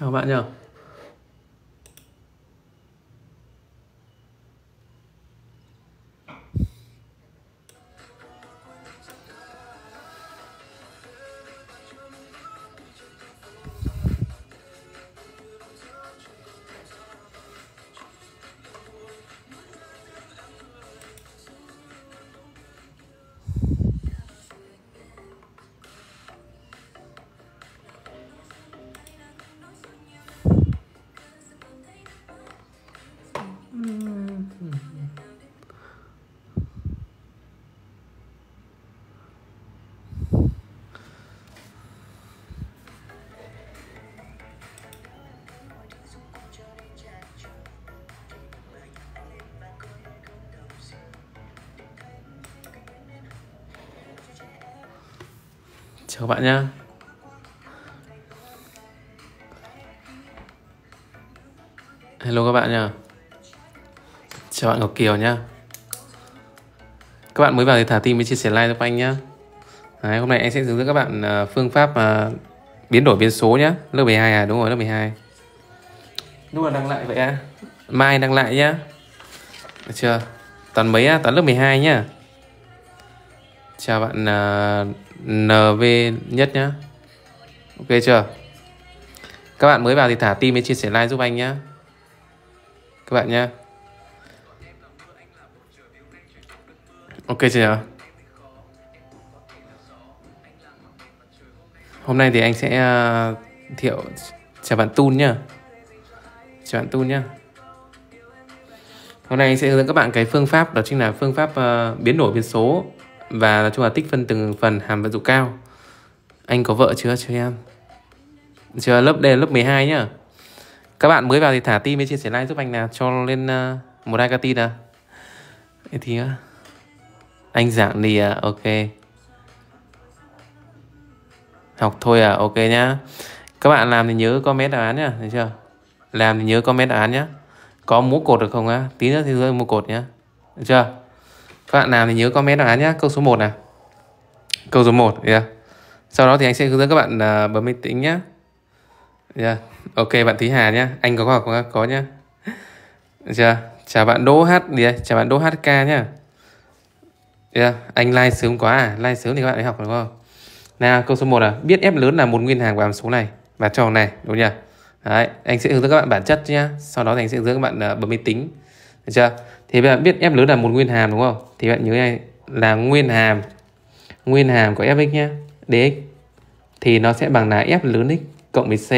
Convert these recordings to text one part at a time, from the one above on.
chào bạn nhờ các bạn nhé hello các bạn nhé chào bạn Ngọc Kiều nhé các bạn mới vào thì thả tim với chia sẻ like cho anh nhá Đấy, hôm nay anh sẽ hướng dẫn các bạn à, phương pháp à, biến đổi biến số nhá lớp 12 à đúng rồi lớp 12 lúc nào đăng lại vậy à mai đăng lại nhá được chưa toàn mấy á toán lớp 12 nhá chào bạn uh, NV nhất nhá Ok chưa Các bạn mới vào thì thả tim với chia sẻ like giúp anh nhá Các bạn nhá Ok chưa nhỉ? Hôm nay thì anh sẽ uh, thiệu chào bạn Tun nhá Chào bạn Tun nhá Hôm nay anh sẽ hướng dẫn các bạn cái phương pháp đó chính là phương pháp uh, biến đổi biến số và nói chung là tích phân từng phần hàm vận dụng cao anh có vợ chưa chưa em chưa lớp đây lớp 12 nhá các bạn mới vào thì thả tim với chia sẻ like giúp anh nào cho lên uh, một hai ca tin à thì uh, anh dạng đi à ok học thôi à ok nhá các bạn làm thì nhớ comment đáp án nhá thấy chưa làm thì nhớ comment đáp án nhá có múa cột được không á tí nữa thì rơi mua cột nhá được chưa các bạn nào thì nhớ comment đáp án nhé câu số 1 nè câu số 1 yeah. sau đó thì anh sẽ hướng dẫn các bạn uh, bấm máy tính nhé yeah. ok bạn Thúy Hà nhé anh có học có, có nhé yeah. chào bạn Đỗ H yeah. chào bạn Đỗ HK nhé yeah. anh like sớm quá à like sớm thì các bạn ấy học đúng không nào câu số 1 là biết F lớn là một nguyên hàng của hàm số này và tròn này đúng nhỉ Đấy, anh sẽ hướng dẫn các bạn bản chất nhé sau đó thì anh sẽ hướng dẫn các bạn uh, bấm máy tính được chưa thì bạn biết f lớn là một nguyên hàm đúng không thì bạn nhớ này là nguyên hàm nguyên hàm của fx nhé dx thì nó sẽ bằng là f lớn x cộng với c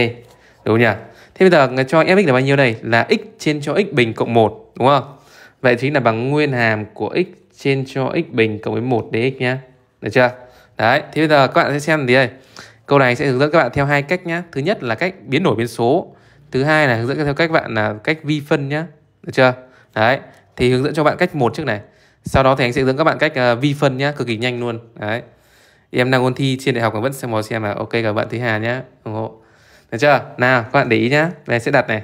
đúng không nhỉ thế bây giờ cho fx là bao nhiêu đây là x trên cho x bình cộng 1 đúng không vậy chính là bằng nguyên hàm của x trên cho x bình cộng với 1 dx nhá được chưa đấy thế bây giờ các bạn sẽ xem gì đây câu này sẽ hướng dẫn các bạn theo hai cách nhá thứ nhất là cách biến đổi biến số thứ hai là hướng dẫn theo cách bạn là cách vi phân nhá được chưa đấy thì hướng dẫn cho bạn cách một trước này sau đó thì anh sẽ hướng các bạn cách uh, vi phân nhá cực kỳ nhanh luôn đấy em đang ôn thi trên đại học còn vẫn xem màu xem là ok cả bạn Thúy Hà nhá ủng hộ được chưa nào các bạn để ý nhá này sẽ đặt này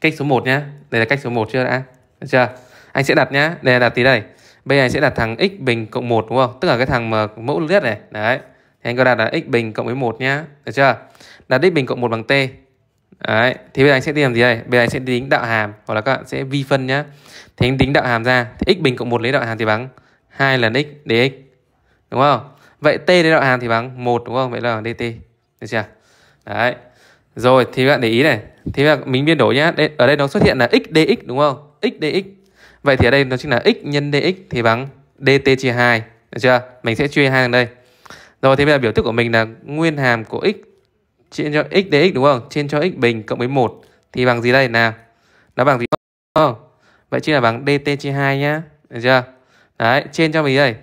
cách số 1 nhá đây là cách số 1 chưa đã được chưa anh sẽ đặt nhá đây là đặt tí đây bây giờ anh sẽ đặt thằng x bình cộng 1 đúng không tức là cái thằng mà mẫu nhất này đấy thì anh có đặt là x bình cộng với một nhá được chưa đặt x bình cộng một bằng t Đấy, thì bây giờ anh sẽ tìm gì đây? Bây giờ anh sẽ tính đạo hàm hoặc là các bạn sẽ vi phân nhá. thế anh tính đạo hàm ra thì x bình cộng 1 lấy đạo hàm thì bằng 2 lần x dx. Đúng không? Vậy t lấy đạo hàm thì bằng 1 đúng không? Vậy là dt. Được chưa? Đấy. Rồi thì các bạn để ý này, thì là mình biến đổi nhá. Ở đây nó xuất hiện là x dx đúng không? x dx. Vậy thì ở đây nó chính là x nhân dx thì bằng dt chia 2, được chưa? Mình sẽ chia hai thằng đây. Rồi thì bây giờ biểu thức của mình là nguyên hàm của x trên cho x dx đúng không? Trên cho x bình cộng với 1 thì bằng gì đây nào? Nó bằng gì không? Ờ. Vậy chính là bằng dt chia 2 nhá. Được chưa? Đấy, trên cho mình đây.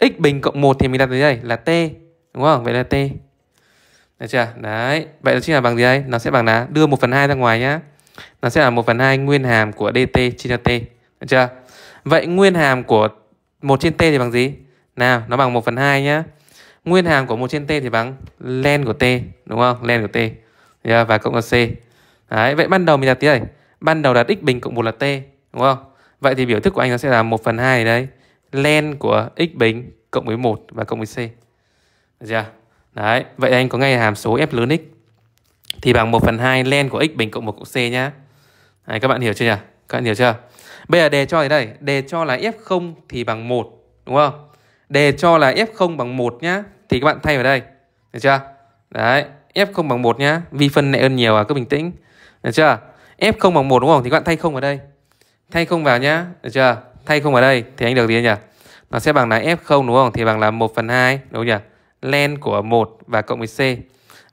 x bình cộng 1 thì mình đặt gì đây là t đúng không? Vậy là t. Được chưa? Đấy, vậy nó chính là bằng gì đây? Nó sẽ bằng là đưa 1 phần 2 ra ngoài nhá. Nó sẽ là 1 phần 2 nguyên hàm của dt chia cho t. Được chưa? Vậy nguyên hàm của 1 trên t thì bằng gì? Nào, nó bằng 1 phần 2 nhá nguyên hàm của một trên t thì bằng len của t đúng không len của t dạ, và cộng là c Đấy, vậy ban đầu mình đặt thế này ban đầu đặt x bình cộng một là t đúng không vậy thì biểu thức của anh nó sẽ là 1 phần hai đấy len của x bình cộng với 1 và cộng với c được dạ. đấy vậy anh có ngay hàm số f lớn x thì bằng 1 phần hai len của x bình cộng 1 cộng c nhá đấy, các bạn hiểu chưa nhỉ các bạn hiểu chưa bây giờ đề cho thế này đề cho là f0 thì bằng 1 đúng không đề cho là f0 bằng 1 nhá thì các bạn thay vào đây được chưa đấy f không bằng một nhá vi phân nhẹ hơn nhiều à cứ bình tĩnh được chưa f không bằng một đúng không thì các bạn thay không vào đây thay không vào nhá được chưa thay không vào đây thì anh được gì nhỉ nó sẽ bằng là f không đúng không thì bằng là 1 phần hai đúng không nhỉ len của 1 và cộng với c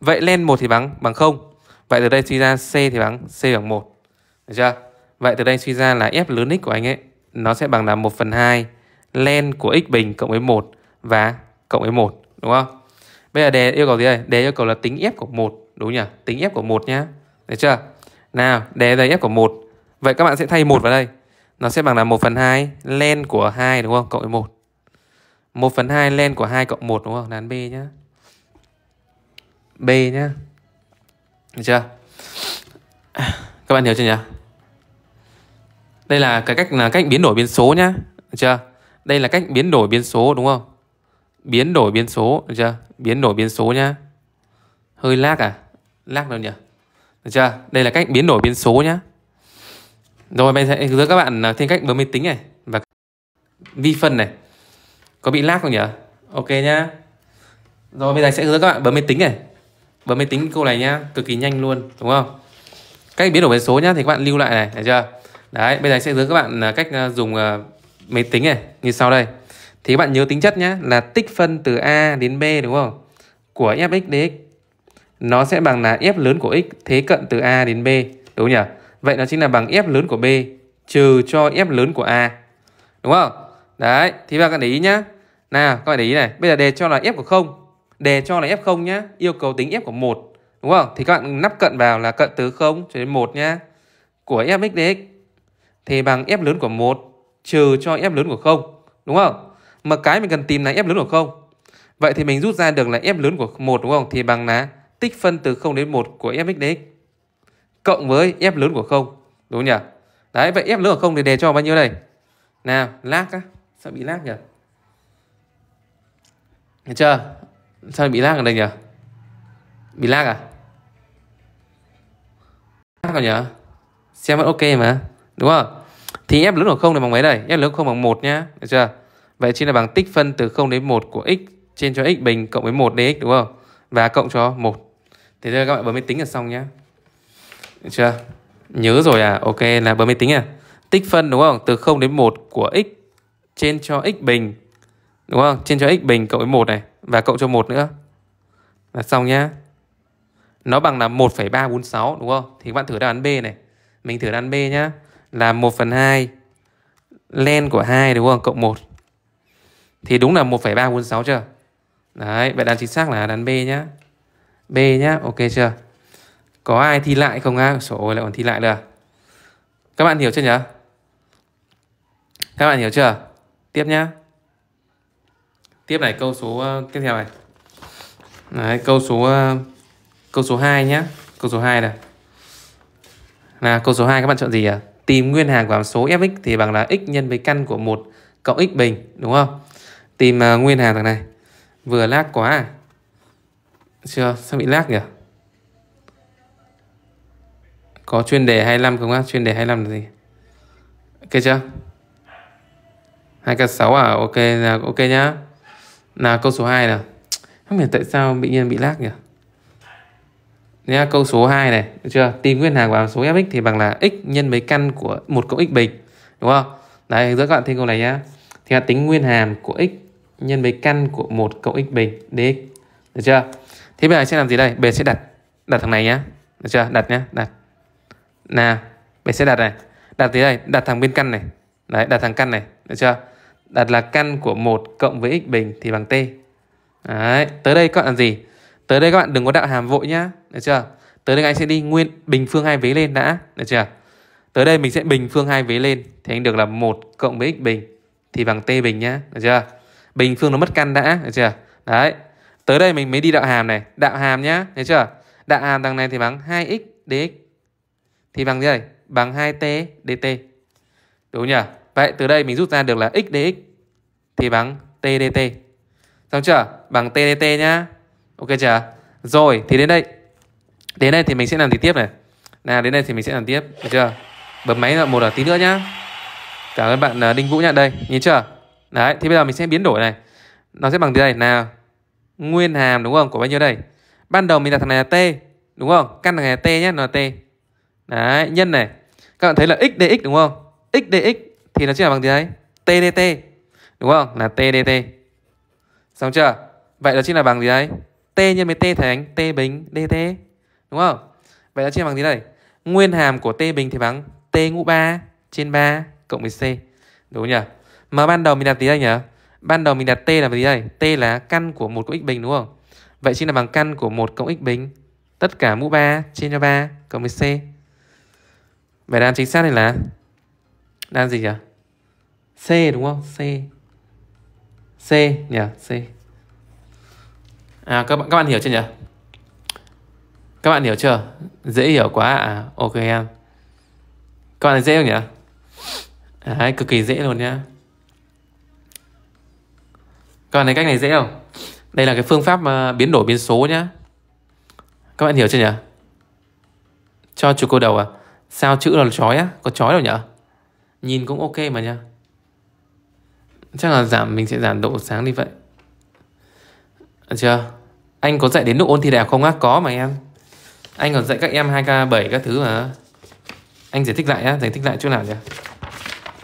vậy len 1 thì bằng bằng không vậy từ đây suy ra c thì bằng c bằng một được chưa vậy từ đây suy ra là f lớn x của anh ấy nó sẽ bằng là 1 phần hai len của x bình cộng với 1 và cộng với 1 đúng không bây giờ đề yêu cầu gì đây đề yêu cầu là tính f của một đúng nhỉ tính f của một nhá được chưa nào đề ra f của một vậy các bạn sẽ thay một vào đây nó sẽ bằng là 1 phần 2 len của 2 đúng không cộng với 1 1 phần 2 len của 2 cộng 1 đúng không? Đáp B nhá. B nhá. Được chưa? Các bạn hiểu chưa nhỉ? Đây là cái cách là cách biến đổi biến số nhá. Được chưa? Đây là cách biến đổi biến số đúng không? biến đổi biến số được chưa biến đổi biến số nhá hơi lag à lag đâu nhỉ được chưa đây là cách biến đổi biến số nhá rồi bây giờ sẽ hướng các bạn à, thêm cách bấm máy tính này và vi phân này có bị lag không nhỉ ok nhá rồi bây giờ sẽ hướng các bạn bấm máy tính này bấm máy tính câu này nhá cực kỳ nhanh luôn đúng không cách biến đổi biến số nhá thì các bạn lưu lại này được chưa đấy bây giờ sẽ hướng các bạn à, cách à, dùng máy tính này như sau đây thì bạn nhớ tính chất nhé là tích phân từ A đến B đúng không? Của fx dx nó sẽ bằng là f lớn của x thế cận từ A đến B đúng nhỉ? Vậy nó chính là bằng f lớn của B trừ cho f lớn của A. Đúng không? Đấy, thì các bạn để ý nhá. Nào, các bạn để ý này, bây giờ đề cho là f của 0, đề cho là f 0 nhá, yêu cầu tính f của 1 đúng không? Thì các bạn nắp cận vào là cận từ 0 cho đến 1 nhá của fx dx thì bằng f lớn của 1 trừ cho f lớn của 0 đúng không? mà cái mình cần tìm là F lớn của không. Vậy thì mình rút ra được là F lớn của một đúng không? Thì bằng là tích phân từ 0 đến 1 của f dx cộng với F lớn của không Đúng nhỉ? Đấy, vậy F lớn của không thì đề cho bao nhiêu đây? Nào, lag á. Sao bị lag nhỉ? Được chưa? Sao bị lag ở đây nhỉ? Bị lag à? Lag rồi nhỉ? Xem vẫn ok mà. Đúng không? Thì F lớn của không thì bằng mấy đây? F lớn của 0 bằng một nhá. Được chưa? Vậy chính là bằng tích phân từ 0 đến 1 của x trên cho x bình cộng với 1 dx đúng không? Và cộng cho 1. Thế giờ các bạn bấm máy tính là xong nhé Được chưa? Nhớ rồi à? Ok là bấm máy tính à? Tích phân đúng không? Từ 0 đến 1 của x trên cho x bình đúng không? Trên cho x bình cộng với 1 này và cộng cho 1 nữa. Là xong nhá. Nó bằng là 1,346 đúng không? Thì các bạn thử đáp án B này. Mình thử đáp án B nhá. Là 1 phần 2 len của 2 đúng không? Cộng 1 thì đúng là 1,346 chưa? Đấy, vậy đàn chính xác là đàn B nhá. B nhá, ok chưa? Có ai thi lại không á? số ơi, lại còn thi lại nữa. Các bạn hiểu chưa nhỉ? Các bạn hiểu chưa? Tiếp nhá. Tiếp này câu số uh, tiếp theo này. Đấy, câu số uh, câu số 2 nhá. Câu số 2 này. Là câu số 2 các bạn chọn gì à? Tìm nguyên hàng của hàm số fx thì bằng là x nhân với căn của 1 cộng x bình đúng không? Tìm uh, nguyên hàng thằng này Vừa lag quá à Chưa sao bị lag nhỉ Có chuyên đề 25 không á Chuyên đề 25 là gì Ok chưa 2k6 à ok là ok nhá Là câu số 2 nào Không hiểu tại sao bị nhiên bị lag nhỉ Nhá, câu số 2 này, được chưa? Tìm nguyên hàng vào số fx thì bằng là x nhân với căn của một cộng x bình, đúng không? Đấy, hướng dẫn các bạn thêm câu này nhá. Thì là tính nguyên hàm của x nhân với căn của 1 cộng x bình dx. Được chưa? Thế bây giờ sẽ làm gì đây? Bề sẽ đặt đặt thằng này nhá. Được chưa? Đặt nhá, đặt. Nào, bề sẽ đặt này. Đặt thế này, đặt thằng bên căn này. Đấy, đặt thằng căn này, được chưa? Đặt là căn của 1 cộng với x bình thì bằng t. Đấy, tới đây các bạn làm gì? Tới đây các bạn đừng có đạo hàm vội nhá, được chưa? Tới đây anh sẽ đi nguyên bình phương hai vế lên đã, được chưa? Tới đây mình sẽ bình phương hai vế lên thì anh được là 1 cộng với x bình thì bằng t bình nhá, được chưa? bình phương nó mất căn đã được chưa đấy tới đây mình mới đi đạo hàm này đạo hàm nhá thấy chưa đạo hàm đằng này thì bằng 2x dx thì bằng gì đây bằng 2t dt đúng nhỉ vậy từ đây mình rút ra được là x dx thì bằng t dt xong chưa bằng t dt nhá ok chưa rồi thì đến đây đến đây thì mình sẽ làm gì tiếp này là đến đây thì mình sẽ làm tiếp được chưa bấm máy là một là tí nữa nhá cảm ơn bạn à, đinh vũ nhá đây nhìn chưa Đấy, thì bây giờ mình sẽ biến đổi này. Nó sẽ bằng gì đây? Nào, nguyên hàm đúng không? Của bao nhiêu đây? Ban đầu mình đặt thằng này là t, đúng không? Căn thằng này là t nhé, nó là t. Đấy, nhân này. Các bạn thấy là x dx đúng không? x dx thì nó chính là bằng gì đấy? t dt. Đúng không? Là t dt. Xong chưa? Vậy nó chính là bằng gì đấy? t nhân với t thành t bình dt. Đúng không? Vậy nó chính là bằng gì đây? Nguyên hàm của t bình thì bằng t ngũ 3 trên 3 cộng với c. Đúng nhỉ? Mà ban đầu mình đặt gì đây nhỉ? Ban đầu mình đặt t là gì đây? T là căn của một cộng x bình đúng không? Vậy chính là bằng căn của một cộng x bình tất cả mũ 3 chia cho 3 cộng với c. Vậy đáp chính xác thì là đáp gì nhỉ? C đúng không? C. C nhỉ? C. À các bạn các bạn hiểu chưa nhỉ? Các bạn hiểu chưa? Dễ hiểu quá à. Ok em. Các bạn dễ không nhỉ? Đấy, cực kỳ dễ luôn nhá. Các bạn thấy cách này dễ không? Đây là cái phương pháp mà ờ, biến đổi biến số nhá. Các bạn hiểu chưa nhỉ? Cho chữ cô đầu à? Sao chữ là chói á? Có chói đâu nhỉ? Nhìn cũng ok mà nhá. Chắc là giảm mình sẽ giảm độ sáng đi vậy. Được chưa? Anh có dạy đến độ ôn thi đại học không á? Có mà em. Anh còn dạy các em 2K7 các thứ mà. Anh giải thích lại á, giải thích lại chỗ nào nhỉ?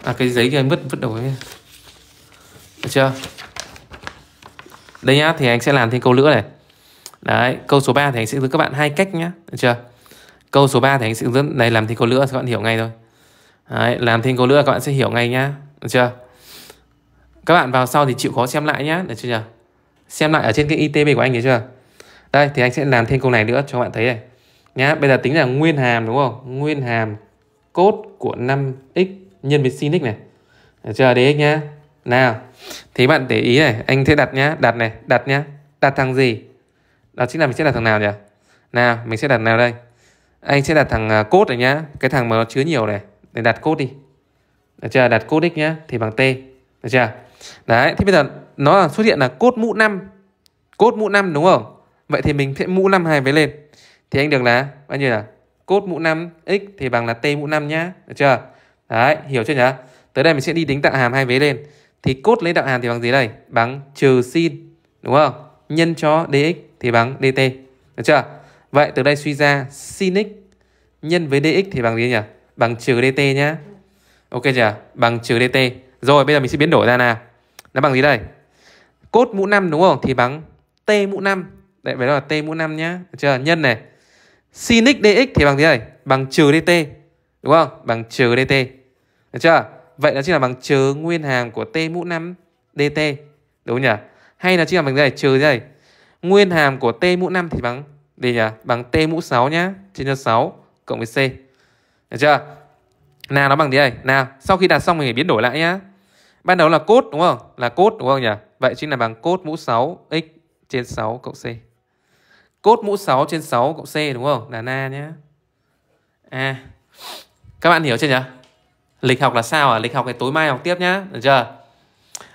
À cái giấy kia anh vứt vứt đầu ấy. Được chưa? đây nhá thì anh sẽ làm thêm câu nữa này đấy câu số 3 thì anh sẽ hướng các bạn hai cách nhá được chưa câu số 3 thì anh sẽ hướng dẫn này làm thêm câu nữa các bạn hiểu ngay thôi đấy, làm thêm câu nữa các bạn sẽ hiểu ngay nhá được chưa các bạn vào sau thì chịu khó xem lại nhá được chưa nhỉ xem lại ở trên cái itb của anh đấy chưa đây thì anh sẽ làm thêm câu này nữa cho các bạn thấy này nhá bây giờ tính là nguyên hàm đúng không nguyên hàm cốt của 5x nhân với sin x này được chưa dx nhá nào thì bạn để ý này anh sẽ đặt nhá đặt này đặt nhá đặt thằng gì đó chính là mình sẽ đặt thằng nào nhỉ nào mình sẽ đặt nào đây anh sẽ đặt thằng à, cốt này nhá cái thằng mà nó chứa nhiều này để đặt cốt đi được chưa đặt cốt x nhá thì bằng t được chưa đấy thì bây giờ nó xuất hiện là cốt mũ 5 cốt mũ 5 đúng không vậy thì mình sẽ mũ 5 hai vế lên thì anh được là bao nhiêu là cốt mũ 5 x thì bằng là t mũ 5 nhá được chưa đấy hiểu chưa nhỉ tới đây mình sẽ đi tính tạo hàm hai vế lên thì cốt lấy đạo hàm thì bằng gì đây? Bằng trừ sin, đúng không? Nhân cho dx thì bằng dt. Được chưa? Vậy từ đây suy ra sin x nhân với dx thì bằng gì nhỉ? Bằng trừ dt nhá. Ok chưa? Bằng trừ dt. Rồi bây giờ mình sẽ biến đổi ra nào. Nó bằng gì đây? Cốt mũ 5 đúng không? Thì bằng t mũ 5. Đấy, vậy đó là t mũ 5 nhá. Được chưa? Nhân này. Sin x dx thì bằng gì đây? Bằng trừ dt. Đúng không? Bằng trừ dt. Được chưa? Vậy nó chính là bằng chớ nguyên hàm của t mũ 5 dt. Đúng nhỉ? Hay là chính là bằng cái này trừ đây. Nguyên hàm của t mũ 5 thì bằng gì nhỉ? Bằng t mũ 6 nhá, trên cho 6 cộng với c. Được chưa? Nào nó bằng gì đây Nào, sau khi đặt xong mình phải biến đổi lại nhá. Ban đầu là cốt đúng không? Là cốt đúng không nhỉ? Vậy chính là bằng cốt mũ 6 x trên 6 cộng c. Cốt mũ 6 trên 6 cộng c đúng không? Là na nhá. À. Các bạn hiểu chưa nhỉ? Lịch học là sao à? Lịch học cái tối mai học tiếp nhá. Được chưa?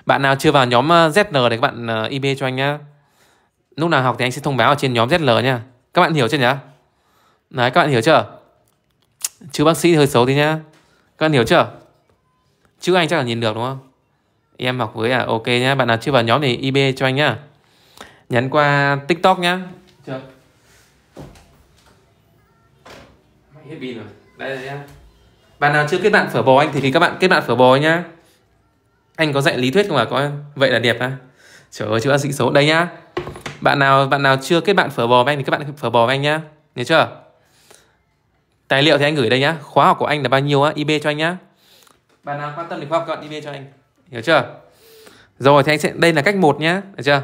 Bạn nào chưa vào nhóm ờ, ZN thì các bạn ờ, IB cho anh nhá. Lúc nào học thì anh sẽ thông báo ở trên nhóm ZL nha. Các bạn hiểu chưa nhá? Đấy, các bạn hiểu chưa? Chữ bác sĩ hơi xấu tí nhá. Các bạn hiểu chưa? Chữ anh chắc là nhìn được đúng không? Em học với à? Ok nhá. Bạn nào chưa vào nhóm thì IB cho anh nhá. Nhắn qua TikTok nhá. Chưa? Hết pin rồi. Đây rồi nhá bạn nào chưa kết bạn phở bò anh thì các bạn kết bạn phở bò nhá anh có dạy lý thuyết không à? có vậy là đẹp á à? trời ơi chữ bác sĩ số đây nhá bạn nào bạn nào chưa kết bạn phở bò với anh thì các bạn phở bò với anh nhá nhớ chưa tài liệu thì anh gửi đây nhá khóa học của anh là bao nhiêu á ib cho anh nhá bạn nào quan tâm thì khóa học chọn ib cho anh hiểu chưa rồi thì anh sẽ đây là cách một nhá được chưa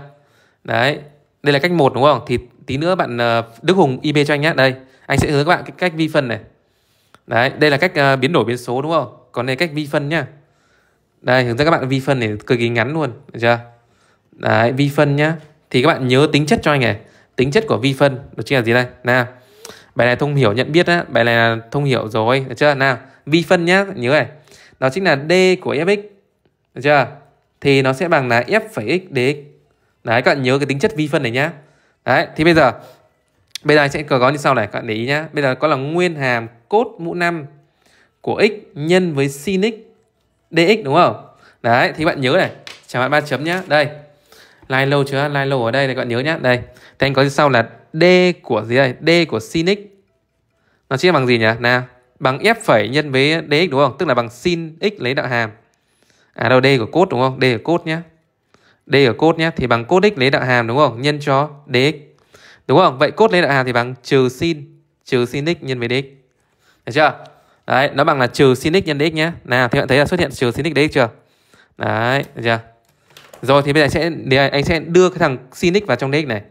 đấy đây là cách một đúng không thì tí nữa bạn ờ, Đức Hùng ib cho anh nhá đây anh sẽ hướng các bạn cái cách vi phân này Đấy, đây là cách uh, biến đổi biến số đúng không? Còn đây là cách vi phân nhá. Đây, hướng dẫn các bạn vi phân này cực kỳ ngắn luôn, được chưa? Đấy, vi phân nhá. Thì các bạn nhớ tính chất cho anh này. Tính chất của vi phân đó chính là gì đây? Nào. Bài này thông hiểu nhận biết á, bài này là thông hiểu rồi, được chưa? Nào, vi phân nhá, nhớ này. Đó chính là d của fx. Được chưa? Thì nó sẽ bằng là f x dx. Đấy, các bạn nhớ cái tính chất vi phân này nhá. Đấy, thì bây giờ bây giờ sẽ có như sau này, các bạn để ý nhá. Bây giờ có là nguyên hàm cốt mũ 5 của x nhân với sin x dx đúng không? Đấy, thì bạn nhớ này, chào bạn ba chấm nhá. Đây. Line low chưa? Line low ở đây này các bạn nhớ nhá. Đây. Thì anh có như sau là d của gì đây? D của sin x nó chia bằng gì nhỉ? Nào, bằng f phẩy nhân với dx đúng không? Tức là bằng sin x lấy đạo hàm. À đâu d của cốt đúng không? D của cốt nhá. D ở cốt nhá, Thì bằng cốt x lấy đạo hàm đúng không? Nhân cho dx Đúng không? Vậy cốt lấy đạo hàm thì bằng trừ sin Trừ sin x nhân với dx được chưa? Đấy, nó bằng là trừ sin x nhân dx nhé. Nào, thì bạn thấy là xuất hiện trừ sin x dx chưa? Đấy, được chưa? Rồi thì bây giờ sẽ anh sẽ đưa cái thằng sin x vào trong dx này.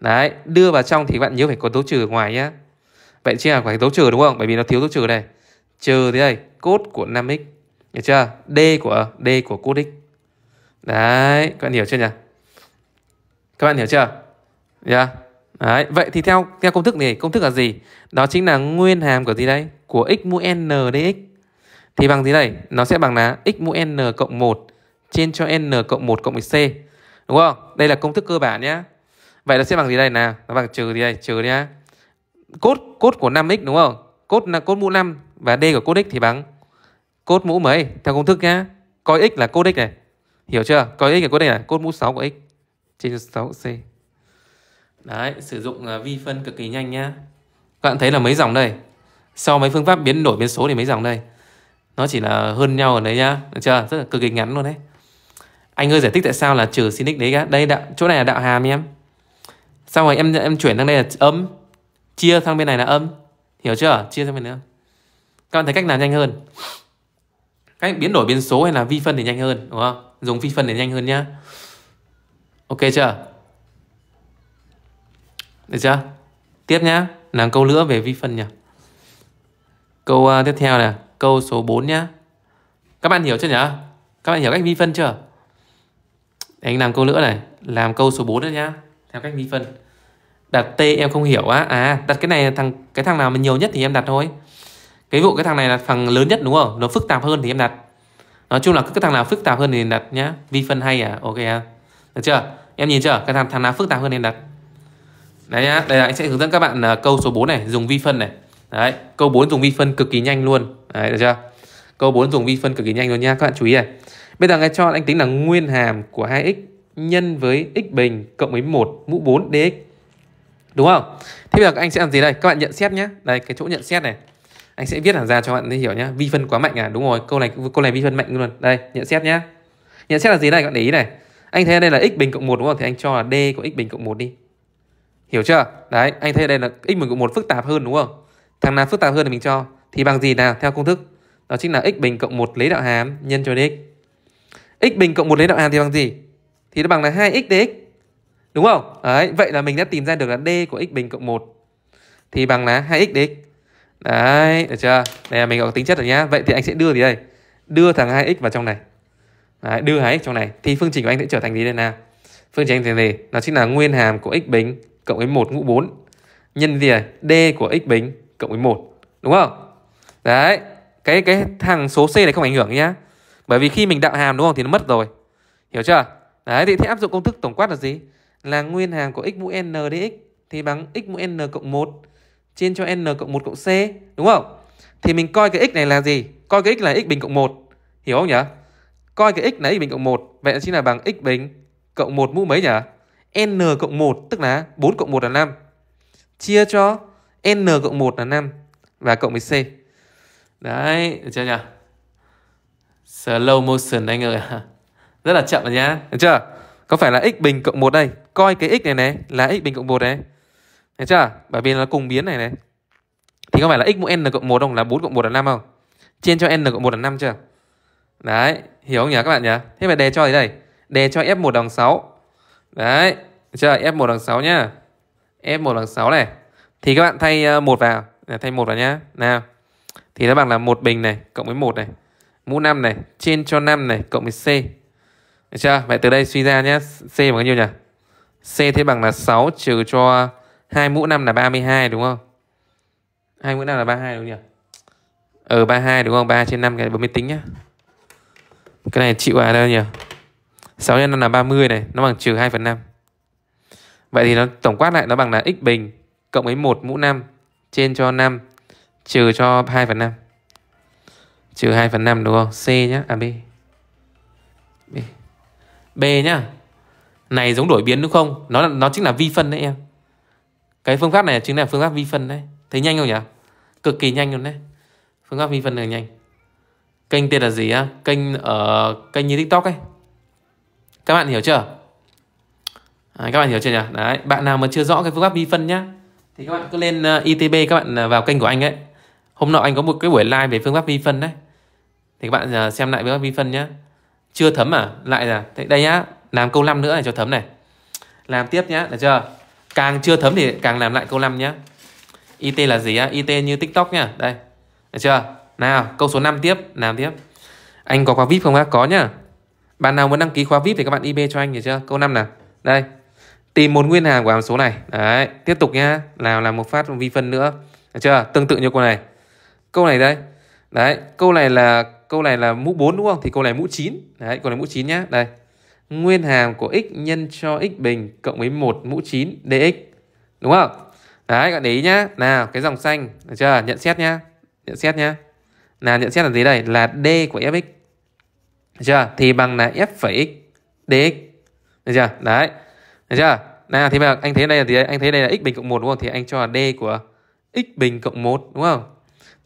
Đấy, đưa vào trong thì bạn nhớ phải có dấu trừ ở ngoài nhé. Vậy chưa phải dấu trừ đúng không? Bởi vì nó thiếu dấu trừ đây. Trừ thế đây. cốt của 5x. Được chưa? D của D của cốt x. Đấy, các bạn hiểu chưa nhỉ? Các bạn hiểu chưa? được chưa? Đấy, vậy thì theo theo công thức này, công thức là gì? Đó chính là nguyên hàm của gì đây? của x mũ n dx thì bằng gì đây? Nó sẽ bằng là x mũ n cộng 1 trên cho n cộng 1 cộng c. Đúng không? Đây là công thức cơ bản nhé Vậy nó sẽ bằng gì đây nào? Nó bằng trừ gì đây? Trừ nhá. Cốt cốt của 5x đúng không? Cốt là cốt mũ 5 và d của cốt x thì bằng cốt mũ mấy? Theo công thức nhá. Coi x là cốt x này. Hiểu chưa? Coi x là cốt x này, cốt mũ 6 của x trên 6c. Đấy, sử dụng à, vi phân cực kỳ nhanh nhá. Các bạn thấy là mấy dòng đây? Sau mấy phương pháp biến đổi biến số thì mấy dòng đây Nó chỉ là hơn nhau ở đấy nhá Được chưa? Rất là cực kỳ ngắn luôn đấy Anh ơi giải thích tại sao là trừ sin x đấy cả. Đây đạo, chỗ này là đạo hàm em Sau rồi em em chuyển sang đây là âm Chia sang bên này là âm Hiểu chưa? Chia sang bên nữa Các bạn thấy cách nào nhanh hơn Cách biến đổi biến số hay là vi phân thì nhanh hơn Đúng không? Dùng vi phân để nhanh hơn nhá Ok chưa? Được chưa? Tiếp nhá, làm câu nữa về vi phân nhỉ. Câu uh, tiếp theo này, câu số 4 nhá. Các bạn hiểu chưa nhỉ? Các bạn hiểu cách vi phân chưa? Để anh làm câu nữa này, làm câu số 4 nữa nhá, theo cách vi phân. Đặt T em không hiểu á. À, đặt cái này thằng cái thằng nào mà nhiều nhất thì em đặt thôi. Cái vụ cái thằng này là thằng lớn nhất đúng không? Nó phức tạp hơn thì em đặt. Nói chung là cứ cái thằng nào phức tạp hơn thì đặt nhá. Vi phân hay à? Ok à? Được chưa? Em nhìn chưa? Cái thằng thằng nào phức tạp hơn thì đặt. Đấy nhá, đây là anh sẽ hướng dẫn các bạn ờ, câu số 4 này, dùng vi phân này. Đấy, câu 4 dùng vi phân cực kỳ nhanh luôn. Đấy, được chưa? Câu 4 dùng vi phân cực kỳ nhanh luôn nha, các bạn chú ý này. Bây giờ nghe cho anh tính là nguyên hàm của 2x nhân với x bình cộng với 1 mũ 4 dx. Đúng không? Thế bây giờ anh sẽ làm gì đây? Các bạn nhận xét nhé. Đây cái chỗ nhận xét này. Anh sẽ viết hẳn ra cho các bạn hiểu nhé. Vi phân quá mạnh à? Đúng rồi, câu này câu này vi phân mạnh luôn. Đây, nhận xét nhá Nhận xét là gì đây các bạn để ý này. Anh thấy đây là x bình cộng 1 đúng không? Thì anh cho là d của x bình cộng 1 đi. Hiểu chưa? Đấy, anh thấy đây là x bình cộng 1 phức tạp hơn đúng không? Thằng nào phức tạp hơn thì mình cho Thì bằng gì nào theo công thức Đó chính là x bình cộng 1 lấy đạo hàm nhân cho dx x bình cộng 1 lấy đạo hàm thì bằng gì Thì nó bằng là 2x dx Đúng không? Đấy, vậy là mình đã tìm ra được là d của x bình cộng 1 Thì bằng là 2x dx Đấy, được chưa? Đây là mình có tính chất rồi nhá Vậy thì anh sẽ đưa gì đây? Đưa thằng 2x vào trong này Đấy, đưa 2x trong này Thì phương trình của anh sẽ trở thành gì đây nào? Phương trình anh thành gì? Nó chính là nguyên hàm của x bình cộng với 1 ngũ 4 Nhân gì này? D của x bình cộng với 1 đúng không? Đấy, cái cái thằng số C này không ảnh hưởng nhá. Bởi vì khi mình đạo hàm đúng không thì nó mất rồi. Hiểu chưa? Đấy thì thế áp dụng công thức tổng quát là gì? Là nguyên hàm của x mũ n dx thì bằng x mũ n cộng 1 trên cho n cộng 1 cộng c đúng không? Thì mình coi cái x này là gì? Coi cái x là x bình cộng 1. Hiểu không nhỉ? Coi cái x là x bình cộng 1, vậy chính là bằng x bình cộng 1 mũ mấy nhỉ? n cộng 1 tức là 4 cộng 1 là 5 chia cho N cộng 1 là 5 và cộng với C. Đấy, được chưa nhỉ? Slow motion anh ơi. Rất là chậm rồi nhá. Được chưa? Có phải là x bình cộng 1 đây. Coi cái x này này là x bình cộng 1 đấy, Được chưa? Bởi vì nó cùng biến này này. Thì có phải là x mũ n cộng 1 không? Là 4 cộng 1 là 5 không? Trên cho n cộng 1 là 5 chưa? Đấy, hiểu không nhỉ các bạn nhỉ? Thế mà đề cho gì đây? Đề cho F1 bằng 6. Đấy, được chưa? F1 bằng 6 nhá. F1 bằng 6 này thì các bạn thay một vào à, thay một vào nhá nào thì nó bằng là một bình này cộng với một này mũ 5 này trên cho 5 này cộng với c được chưa vậy từ đây suy ra nhé c bằng bao nhiêu nhỉ c thế bằng là 6 trừ cho hai mũ 5 là 32 đúng không hai mũ 5 là 32 đúng không nhỉ Ờ ừ, 32 đúng không 3 trên 5 cái bấm máy tính nhá cái này chịu à đâu nhỉ 6 nhân 5 là 30 này Nó bằng trừ 2 phần 5 Vậy thì nó tổng quát lại nó bằng là x bình cộng với 1 mũ 5 trên cho 5 trừ cho 2 phần 5. Trừ 2 phần 5 đúng không? C nhá, à B. B. B nhá. Này giống đổi biến đúng không? Nó nó chính là vi phân đấy em. Cái phương pháp này chính là phương pháp vi phân đấy. Thấy nhanh không nhỉ? Cực kỳ nhanh luôn đấy. Phương pháp vi phân này nhanh. Kênh tên là gì á? Kênh ở ờ, kênh như TikTok ấy. Các bạn hiểu chưa? À, các bạn hiểu chưa nhỉ? Đấy, bạn nào mà chưa rõ cái phương pháp vi phân nhá thì các bạn cứ lên ờ, ITB các bạn ờ, vào kênh của anh ấy hôm nọ anh có một cái buổi live về phương pháp vi phân đấy thì các bạn ờ, xem lại phương pháp vi phân nhé chưa thấm à lại là đây nhá làm câu 5 nữa để cho thấm này làm tiếp nhá được chưa càng chưa thấm thì càng làm lại câu 5 nhá IT là gì á IT như TikTok nhá đây được chưa nào câu số 5 tiếp làm tiếp anh có khóa VIP không á có nhá bạn nào muốn đăng ký khóa VIP thì các bạn IB cho anh được chưa câu 5 nào đây tìm một nguyên hàm của hàm số này đấy tiếp tục nhá nào làm một phát vi phân nữa được chưa tương tự như câu này câu này đây đấy câu này là câu này là mũ 4 đúng không thì câu này mũ 9 đấy câu này mũ 9 nhá đây nguyên hàm của x nhân cho x bình cộng với 1 mũ 9 dx đúng không đấy các bạn để ý nhá nào cái dòng xanh được chưa nhận xét nhá nhận xét nhá là nhận xét là gì đây là d của fx được chưa thì bằng là f phẩy x dx được chưa đấy được chưa? Nào thì bây giờ anh thấy đây là gì Anh thấy đây là x bình cộng 1 đúng không? Thì anh cho là d của x bình cộng 1 đúng không?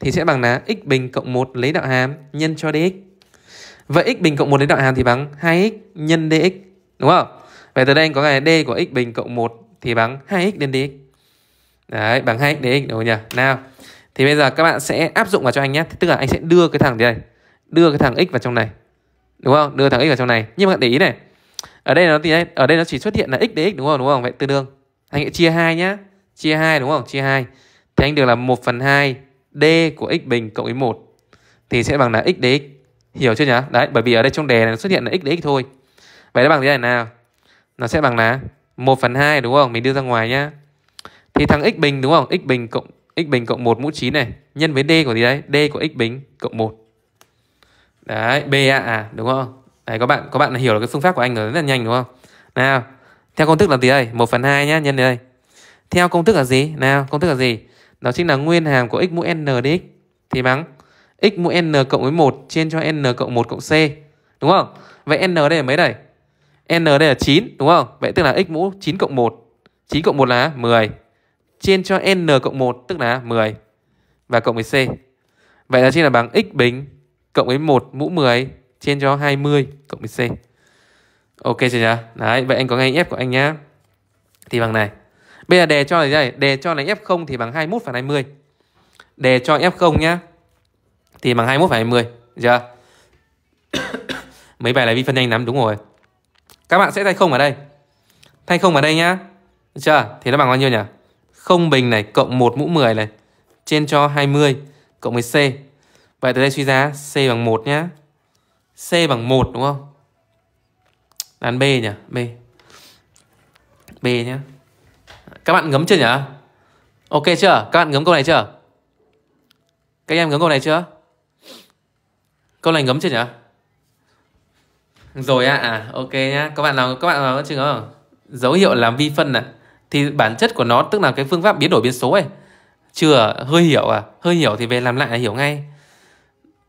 Thì sẽ bằng là x bình cộng 1 lấy đạo hàm nhân cho dx. Vậy x bình cộng 1 lấy đạo hàm thì bằng 2x nhân dx đúng không? Vậy từ đây anh có cái d của x bình cộng 1 thì bằng 2x nhân dx. Đấy, bằng 2x dx đúng không nhỉ? Nào. Thì bây giờ các bạn sẽ áp dụng vào cho anh nhé. Tức là anh sẽ đưa cái thằng đây? đưa cái thằng x vào trong này. Đúng không? Đưa thằng x vào trong này. Nhưng mà để ý này, ở đây nó thì ở đây nó chỉ xuất hiện là x dx đúng không đúng không vậy tương đương anh sẽ chia hai nhá chia hai đúng không chia hai thì anh được là 1 phần 2 d của x bình cộng với 1 thì sẽ bằng là x dx hiểu chưa nhá đấy bởi vì ở đây trong đề này nó xuất hiện là x dx thôi vậy nó bằng thế này nào nó sẽ bằng là 1 phần 2 đúng không mình đưa ra ngoài nhá thì thằng x bình đúng không x bình cộng x bình cộng 1 mũ 9 này nhân với d của gì đấy d của x bình cộng 1 đấy ba à đúng không Đấy các bạn, các bạn hiểu được cái phương pháp của anh rồi rất là nhanh đúng không? Nào, theo công thức là gì đây? 1 phần 2 nhá, nhân đây. Theo công thức là gì? Nào, công thức là gì? Đó chính là nguyên hàm của x mũ n dx thì bằng x mũ n cộng với 1 trên cho n cộng 1 cộng c. Đúng không? Vậy n đây là mấy đây? n đây là 9 đúng không? Vậy tức là x mũ 9 cộng 1. 9 cộng 1 là 10. Trên cho n cộng 1 tức là 10 và cộng với c. Vậy là chính là bằng x bình cộng với 1 mũ 10 trên cho 20 cộng với C Ok chưa nhá Đấy vậy anh có ngay F của anh nhá Thì bằng này Bây giờ đề cho là đây Đề cho là F0 thì bằng 21 phần 20 Đề cho F0 nhá Thì bằng 21 phần 20 giờ Mấy bài này vi phân nhanh lắm đúng rồi Các bạn sẽ thay không ở đây Thay không ở đây nhá Được chưa Thì nó bằng bao nhiêu nhỉ 0 bình này cộng 1 mũ 10 này Trên cho 20 cộng với C Vậy từ đây suy ra C bằng 1 nhá C bằng 1 đúng không? Đáp B nhỉ? B. B nhé Các bạn ngấm chưa nhỉ? Ok chưa? Các bạn ngấm câu này chưa? Các em ngấm câu này chưa? Câu này ngấm chưa nhỉ? Rồi ạ, à, ok nhá. Các bạn nào các bạn nào chưa ngấm không? Dấu hiệu làm vi phân à? Thì bản chất của nó tức là cái phương pháp biến đổi biến số ấy. Chưa, hơi hiểu à? Hơi hiểu thì về làm lại là hiểu ngay.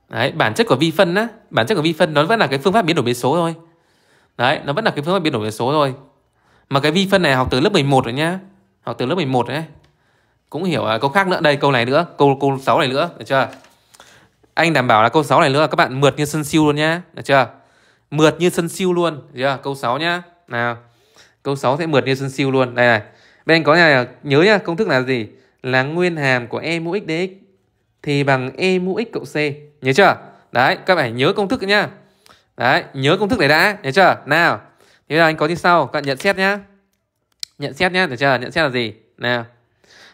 Đấy, bản chất của vi phân á, bản chất của vi phân nó vẫn là cái phương pháp biến đổi biến số thôi. Đấy, nó vẫn là cái phương pháp biến đổi biến số thôi. Mà cái vi phân này học từ lớp 11 rồi nhá. Học từ lớp 11 đấy. Cũng hiểu à, câu khác nữa đây, câu này nữa, câu câu 6 này nữa, được chưa? Anh đảm bảo là câu 6 này nữa các bạn mượt như sân siêu luôn nhá, được chưa? Mượt như sân siêu luôn, được chưa? Câu 6 nhá. Nào. Câu 6 sẽ mượt như sân siêu luôn. Đây này. Bên anh có nhà nhớ nhá, công thức là gì? Là nguyên hàm của e mũ x dx thì bằng e mũ x cộng c nhớ chưa đấy các bạn hãy nhớ công thức nhá đấy nhớ công thức này đã nhớ chưa nào thế là anh có như sau các bạn nhận xét nhá nhận xét nhá được chưa nhận xét là gì nào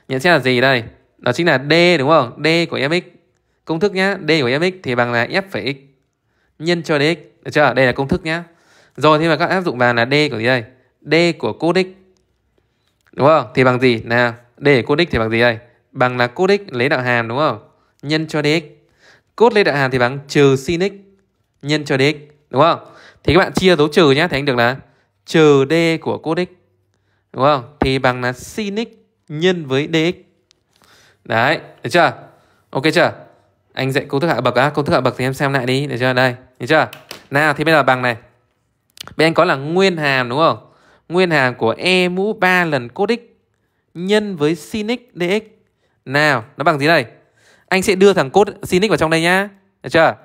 nhận xét là gì đây đó chính là d đúng không d của fx công thức nhá d của fx thì bằng là f phẩy x nhân cho dx được chưa đây là công thức nhá rồi thì mà các áp dụng vào là d của gì đây d của cos x đúng không thì bằng gì nào d của cos x thì bằng gì đây bằng là cos x lấy đạo hàm đúng không nhân cho dx Cốt lên đại hàm thì bằng trừ sin x nhân cho dx, đúng không? Thì các bạn chia dấu trừ nhé thì anh được là trừ d của cốt x. Đúng không? Thì bằng là sin x nhân với dx. Đấy, được chưa? Ok chưa? Anh dạy công thức hạ bậc á, công thức hạ bậc thì em xem lại đi, được chưa? Đây, được chưa? Nào thì bây giờ bằng này. Bên anh có là nguyên hàm đúng không? Nguyên hàm của e mũ 3 lần cos x nhân với sin x dx. Nào, nó bằng gì đây? anh sẽ đưa thằng cốt Sinic vào trong đây nhá được chưa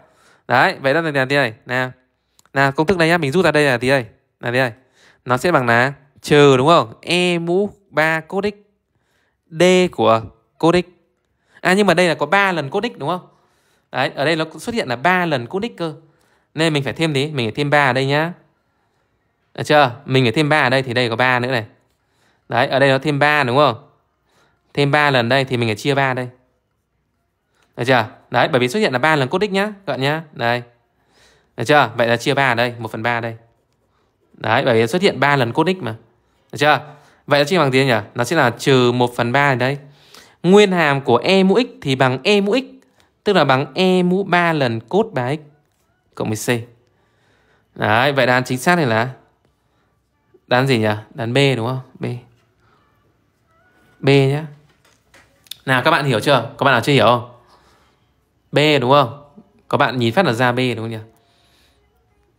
đấy vậy đó là tí này nè nè công thức này nhá mình rút ra đây là tí đây là tí này nó sẽ bằng là trừ đúng không e mũ 3 cốt x d của cốt x à nhưng mà đây là có 3 lần cốt x đúng không đấy ở đây nó xuất hiện là 3 lần cốt x cơ nên mình phải thêm gì mình phải thêm 3 ở đây nhá được chưa mình phải thêm 3 ở đây thì đây có 3 nữa này đấy ở đây nó thêm 3 đúng không thêm 3 lần đây thì mình phải chia 3 đây được chưa? Đấy, bởi vì xuất hiện là ba lần cốt đích nhá, các bạn nhá. Đây. Được chưa? Vậy là chia 3 ở đây, 1 phần 3 đây. Đấy, bởi vì xuất hiện 3 lần cốt đích mà. Được chưa? Vậy nó chia bằng gì nhỉ? Nó sẽ là trừ 1 phần 3 ở đây. Nguyên hàm của e mũ x thì bằng e mũ x, tức là bằng e mũ 3 lần cốt 3x cộng với c. Đấy, vậy đáp chính xác này là đáp gì nhỉ? Đáp B đúng không? B. B nhá. Nào các bạn hiểu chưa? Các bạn nào chưa hiểu không? B đúng không? Có bạn nhìn phát là ra B đúng không nhỉ?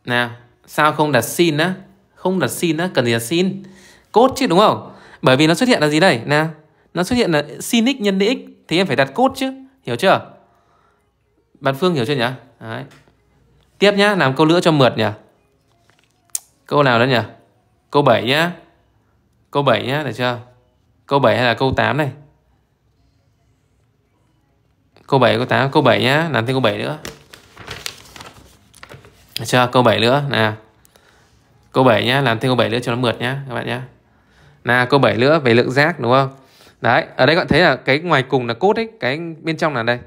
Nào, sao không đặt sin á? Không đặt sin á, cần gì đặt sin? Cốt chứ đúng không? Bởi vì nó xuất hiện là gì đây? Nào, nó xuất hiện là sin x nhân dx thì em phải đặt cốt chứ, hiểu chưa? Bạn Phương hiểu chưa nhỉ? Đấy. Tiếp nhá, làm câu nữa cho mượt nhỉ. Câu nào đó nhỉ? Câu 7 nhá. Câu 7 nhá, được chưa? Câu 7 hay là câu 8 này? Câu 7, câu 8, câu 7 nhá, làm thêm câu 7 nữa. Được chưa? Câu 7 nữa nè. Câu 7 nhá, làm thêm câu 7 nữa cho nó mượt nhá các bạn nhá. Nè, câu 7 nữa về lượng giác đúng không? Đấy, ở đây các bạn thấy là cái ngoài cùng là cốt ấy, cái bên trong là đây.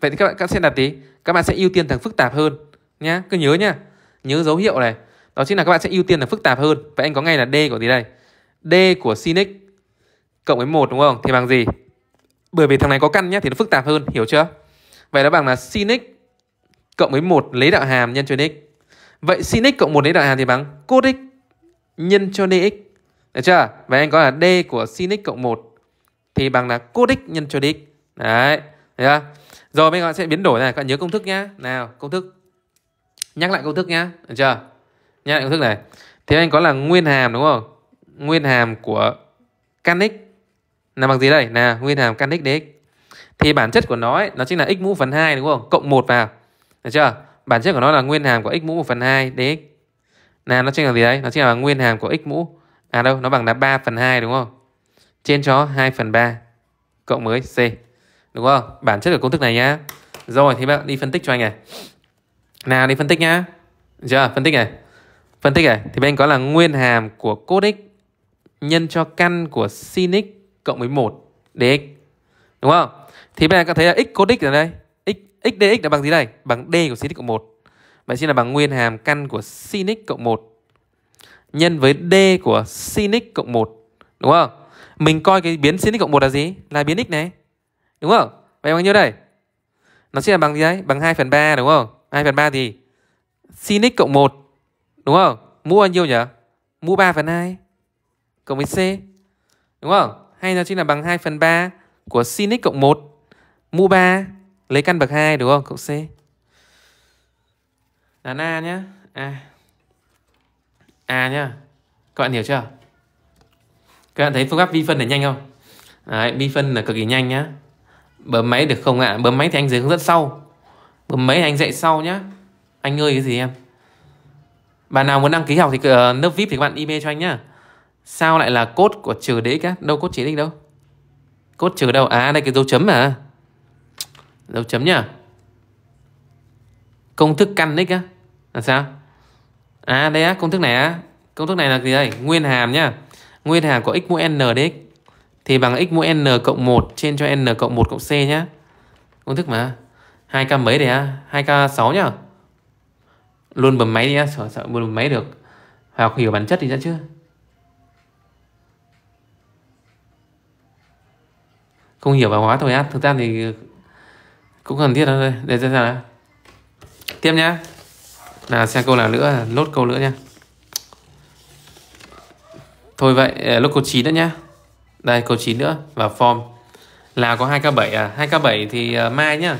Vậy thì các bạn các sẽ đặt tí, các bạn sẽ ưu tiên thằng phức tạp hơn nhá, cứ nhớ nhá. Nhớ dấu hiệu này. Đó chính là các bạn sẽ ưu tiên là phức tạp hơn. Vậy anh có ngay là D của gì đây? D của sin x cộng với 1 đúng không? Thì bằng gì? bởi vì thằng này có căn nhá thì nó phức tạp hơn hiểu chưa vậy nó bằng là sin x cộng với một lấy đạo hàm nhân cho x vậy sin x cộng một lấy đạo hàm thì bằng cos x nhân cho dx được chưa vậy anh có là d của sin x cộng một thì bằng là cos x nhân cho dx đấy chưa rồi bây giờ sẽ biến đổi này các bạn nhớ công thức nhá nào công thức nhắc lại công thức nhá được chưa nhắc lại công thức này thế anh có là nguyên hàm đúng không nguyên hàm của căn x là bằng gì đây là nguyên hàm căn x dx thì bản chất của nó ấy, nó chính là x mũ phần 2 đúng không cộng 1 vào được chưa bản chất của nó là nguyên hàm của x mũ 1 phần 2 dx là nó chính là gì đấy nó chính là nguyên hàm của x mũ à đâu nó bằng là 3 phần 2 đúng không trên cho 2 phần 3 cộng với c đúng không bản chất của công thức này nhá rồi thì bạn đi phân tích cho anh này nào đi phân tích nhá được chưa phân tích này phân tích này thì bên có là nguyên hàm của cos x nhân cho căn của sin x cộng với 1 dx. Đúng không? Thì bây giờ các thấy là x cos đích ở đây. x x dx là bằng gì đây? Bằng d của sin x cộng 1. Vậy xin là bằng nguyên hàm căn của sin x cộng 1 nhân với d của sin x cộng 1. Đúng không? Mình coi cái biến sin x cộng 1 là gì? Là biến x này. Đúng không? Vậy bao nhiêu đây? Nó sẽ là bằng gì đấy? Bằng 2 phần 3 đúng không? 2 phần 3 thì sin x cộng 1 đúng không? Mũ bao nhiêu nhỉ? Mũ 3 phần 2 cộng với c đúng không? hay nó chính là bằng 2 phần 3 của sin x cộng 1 mũ 3 lấy căn bậc 2 đúng không? Cộng C. Đán A nhé A. A nhá. Các bạn hiểu chưa? Các bạn thấy phương pháp vi phân này nhanh không? Đấy, vi phân là cực kỳ nhanh nhá. Bấm máy được không ạ? À? Bấm máy thì anh dưới hướng dẫn sau. Bấm máy anh dạy sau nhá. Anh ơi cái gì em? Bạn nào muốn đăng ký học thì uh, lớp VIP thì các bạn email cho anh nhá. Sao lại là cốt của trừ đấy á? Đâu cốt chỉ định đâu. Cốt trừ đâu? À đây cái dấu chấm à Dấu chấm nhá. Công thức căn đích á. Là sao? À đây á, công thức này á. Công thức này là gì đây? Nguyên hàm nhá. Nguyên hàm của x mũ n đích. Thì bằng x mũ n cộng 1 trên cho n cộng 1 cộng c nhá. Công thức mà. 2k mấy đấy á? 2k6 nhá. Luôn bấm máy đi á, sợ sợ luôn bấm máy được. Học hiểu bản chất thì đã chưa? không hiểu và hóa thôi hát thực ra thì cũng cần thiết thôi để ra là tiếp nhá là xem câu nào nữa lốt câu nữa nha thôi vậy à, lốt câu 9 nữa nhá đây câu 9 nữa và form là có 2k7 à 2k7 thì à, mai nhá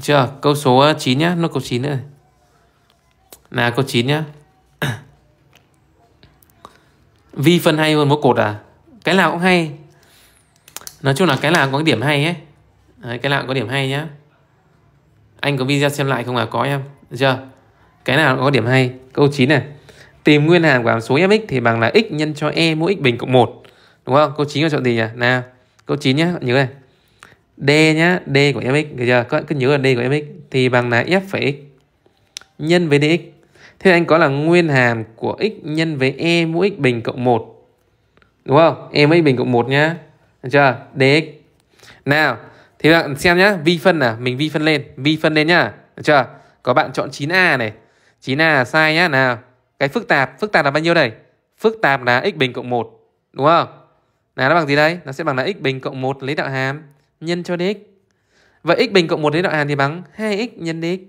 chưa câu số 9 à, nhá nó câu 9 nữa là câu 9 nhá vi phân hay hơn mỗi cột à cái nào cũng hay nói chung là cái làm có điểm hay ấy Đấy, cái làm có điểm hay nhá anh có video xem lại không à có em Được chưa cái nào có điểm hay câu 9 này tìm nguyên hàm của hàm số fx thì bằng là x nhân cho e mũ x bình cộng 1 đúng không câu 9 là chọn gì nhỉ nào câu 9 nhá nhớ này d nhá d của fx được chưa các bạn cứ nhớ là d của fx thì bằng là f phải x nhân với dx thế anh có là nguyên hàm của x nhân với e mũ x bình cộng 1 đúng không e mũ x bình cộng 1 nhá được chưa? Dx. Nào, thì bạn xem nhá, vi phân là mình vi phân lên, vi phân lên nhá. Được chưa? Có bạn chọn 9A này. 9A sai nhá. Nào, cái phức tạp, phức tạp là bao nhiêu đây? Phức tạp là x bình cộng 1, đúng không? Nào nó bằng gì đây? Nó sẽ bằng là x bình cộng 1 lấy đạo hàm nhân cho dx. Vậy x bình cộng 1 lấy đạo hàm thì bằng 2x nhân dx.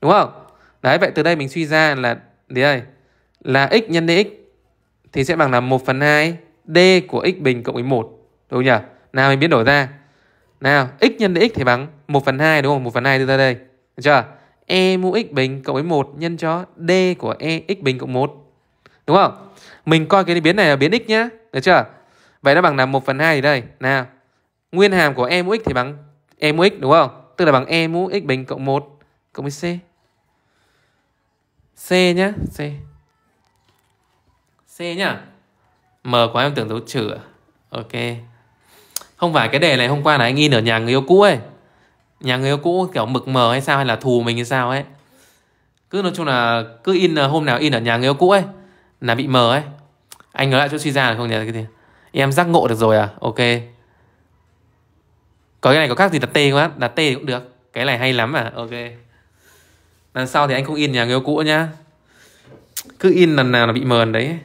Đúng không? Đấy, vậy từ đây mình suy ra là gì đây là x nhân dx thì sẽ bằng là 1 phần 2 d của x bình cộng 11. Đúng nhỉ? Nào mình biến đổi ra. Nào, x nhân x thì bằng 1 phần 2 đúng không? 1 phần 2 đưa ra đây. Được chưa? E mũ x bình cộng với 1 nhân cho d của e x bình cộng 1. Đúng không? Mình coi cái biến này là biến x nhá. Được chưa? Vậy nó bằng là 1 phần 2 thì đây. Nào, nguyên hàm của e mũ x thì bằng e mũ x đúng không? Tức là bằng e mũ x bình cộng 1 cộng với c. C nhá, C. C nhá. M quá em tưởng dấu trừ. Ok không phải cái đề này hôm qua là anh in ở nhà người yêu cũ ấy nhà người yêu cũ kiểu mực mờ hay sao hay là thù mình hay sao ấy cứ nói chung là cứ in ờ, hôm nào in ở nhà người yêu cũ ấy là bị mờ ấy anh nói lại chỗ suy ra là không nhỉ cái gì em giác ngộ được rồi à ok có cái này có khác gì đặt t quá đặt t cũng được cái này hay lắm à ok lần sau thì anh không in nhà người yêu cũ nhá cứ in lần nào là bị mờn đấy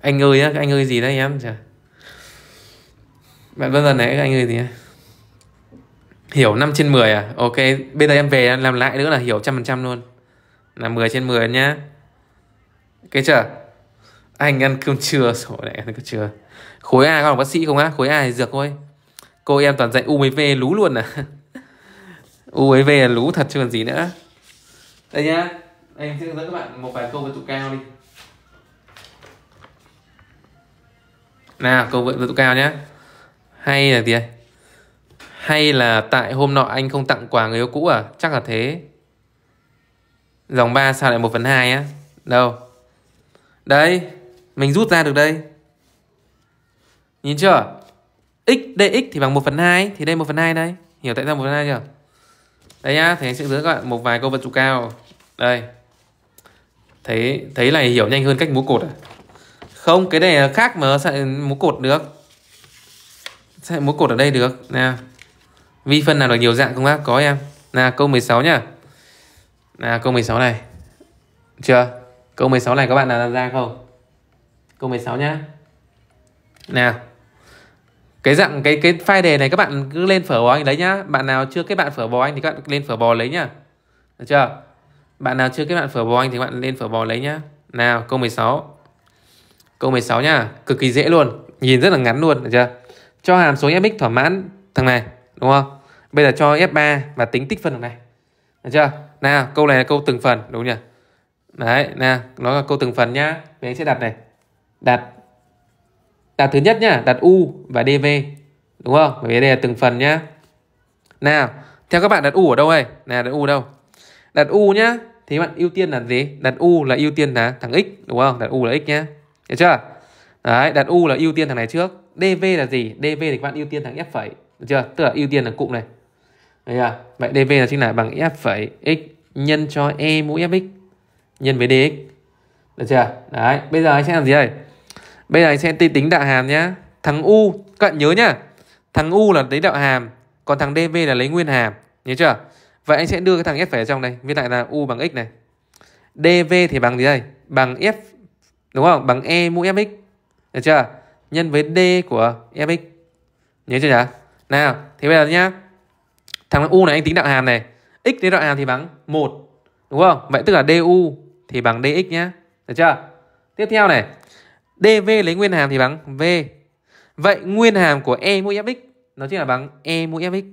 anh ơi á anh ơi gì đấy em trời bạn Vân Dần này các anh ơi gì à, Hiểu 5 trên 10 à Ok bây giờ em về làm lại nữa là hiểu trăm phần trăm luôn Là 10 trên 10 nhá Ok chưa Anh ăn cơm trưa Sổ lại ăn cơm trưa Khối A có bác sĩ không á Khối A thì dược thôi Cô em toàn dạy U với V lú luôn à U với V là lú thật chứ còn gì nữa Đây nhá Anh sẽ dẫn các bạn một vài câu về tụ cao đi Nào câu vượt tụ cao nhé hay là gì hay là tại hôm nọ anh không tặng quà người yêu cũ à chắc là thế dòng 3 sao lại 1 phần 2 á đâu đấy mình rút ra được đây nhìn chưa x dx thì bằng 1 phần 2 thì đây 1 phần 2 đây hiểu tại sao 1 phần 2 chưa đây nhá thì anh sẽ hướng các bạn một vài câu vật trụ cao đây thấy thấy này hiểu nhanh hơn cách múa cột à không cái này là khác mà sao múa cột được sẽ lại múa cột ở đây được nè Vi phân nào được nhiều dạng không bác Có em là câu 16 nhá là câu 16 này Chưa Câu 16 này các bạn nào ra không Câu 16 nhá nè cái dạng cái cái file đề này các bạn cứ lên phở bò anh lấy nhá bạn nào chưa kết bạn phở bò anh thì các bạn lên phở bò lấy nhá được chưa bạn nào chưa kết bạn phở bò anh thì các bạn lên phở bò lấy nhá nào câu 16 câu 16 nhá cực kỳ dễ luôn nhìn rất là ngắn luôn được chưa cho hàm số fx thỏa mãn thằng này đúng không bây giờ cho f3 và tính tích phân thằng này được chưa nào câu này là câu từng phần đúng nhỉ đấy nào nó là câu từng phần nhá mình sẽ đặt này đặt đặt thứ nhất nhá đặt u và dv đúng không bởi vì đây là từng phần nhá nào theo các bạn đặt u ở đâu đây nè đặt u đâu đặt u nhá thì bạn ưu tiên là gì đặt u là ưu tiên là thằng x đúng không đặt u là x nhá được chưa Đấy, đặt U là ưu tiên thằng này trước. DV là gì? DV thì các bạn ưu tiên thằng F phẩy. Được chưa? Tức là ưu tiên là cụm này. Đấy à? Vậy DV là chính là bằng F phẩy x nhân cho E mũ Fx nhân với DX. Được chưa? Đấy, bây giờ anh sẽ làm gì đây? Bây giờ anh sẽ tính đạo hàm nhá. Thằng U, các bạn nhớ nhá. Thằng U là lấy đạo hàm, còn thằng DV là lấy nguyên hàm, nhớ chưa? Vậy anh sẽ đưa cái thằng F phẩy ở trong đây viết lại là U bằng x này. DV thì bằng gì đây? Bằng F đúng không? Bằng E mũ Fx được chưa? Nhân với D của Fx. Nhớ chưa nhỉ? Nào, thì bây giờ nhá. Thằng U này anh tính đạo hàm này. X đến đạo hàm thì bằng 1. Đúng không? Vậy tức là DU thì bằng DX nhá. Được chưa? Tiếp theo này. DV lấy nguyên hàm thì bằng V. Vậy nguyên hàm của E mũ Fx nó chính là bằng E mũ Fx.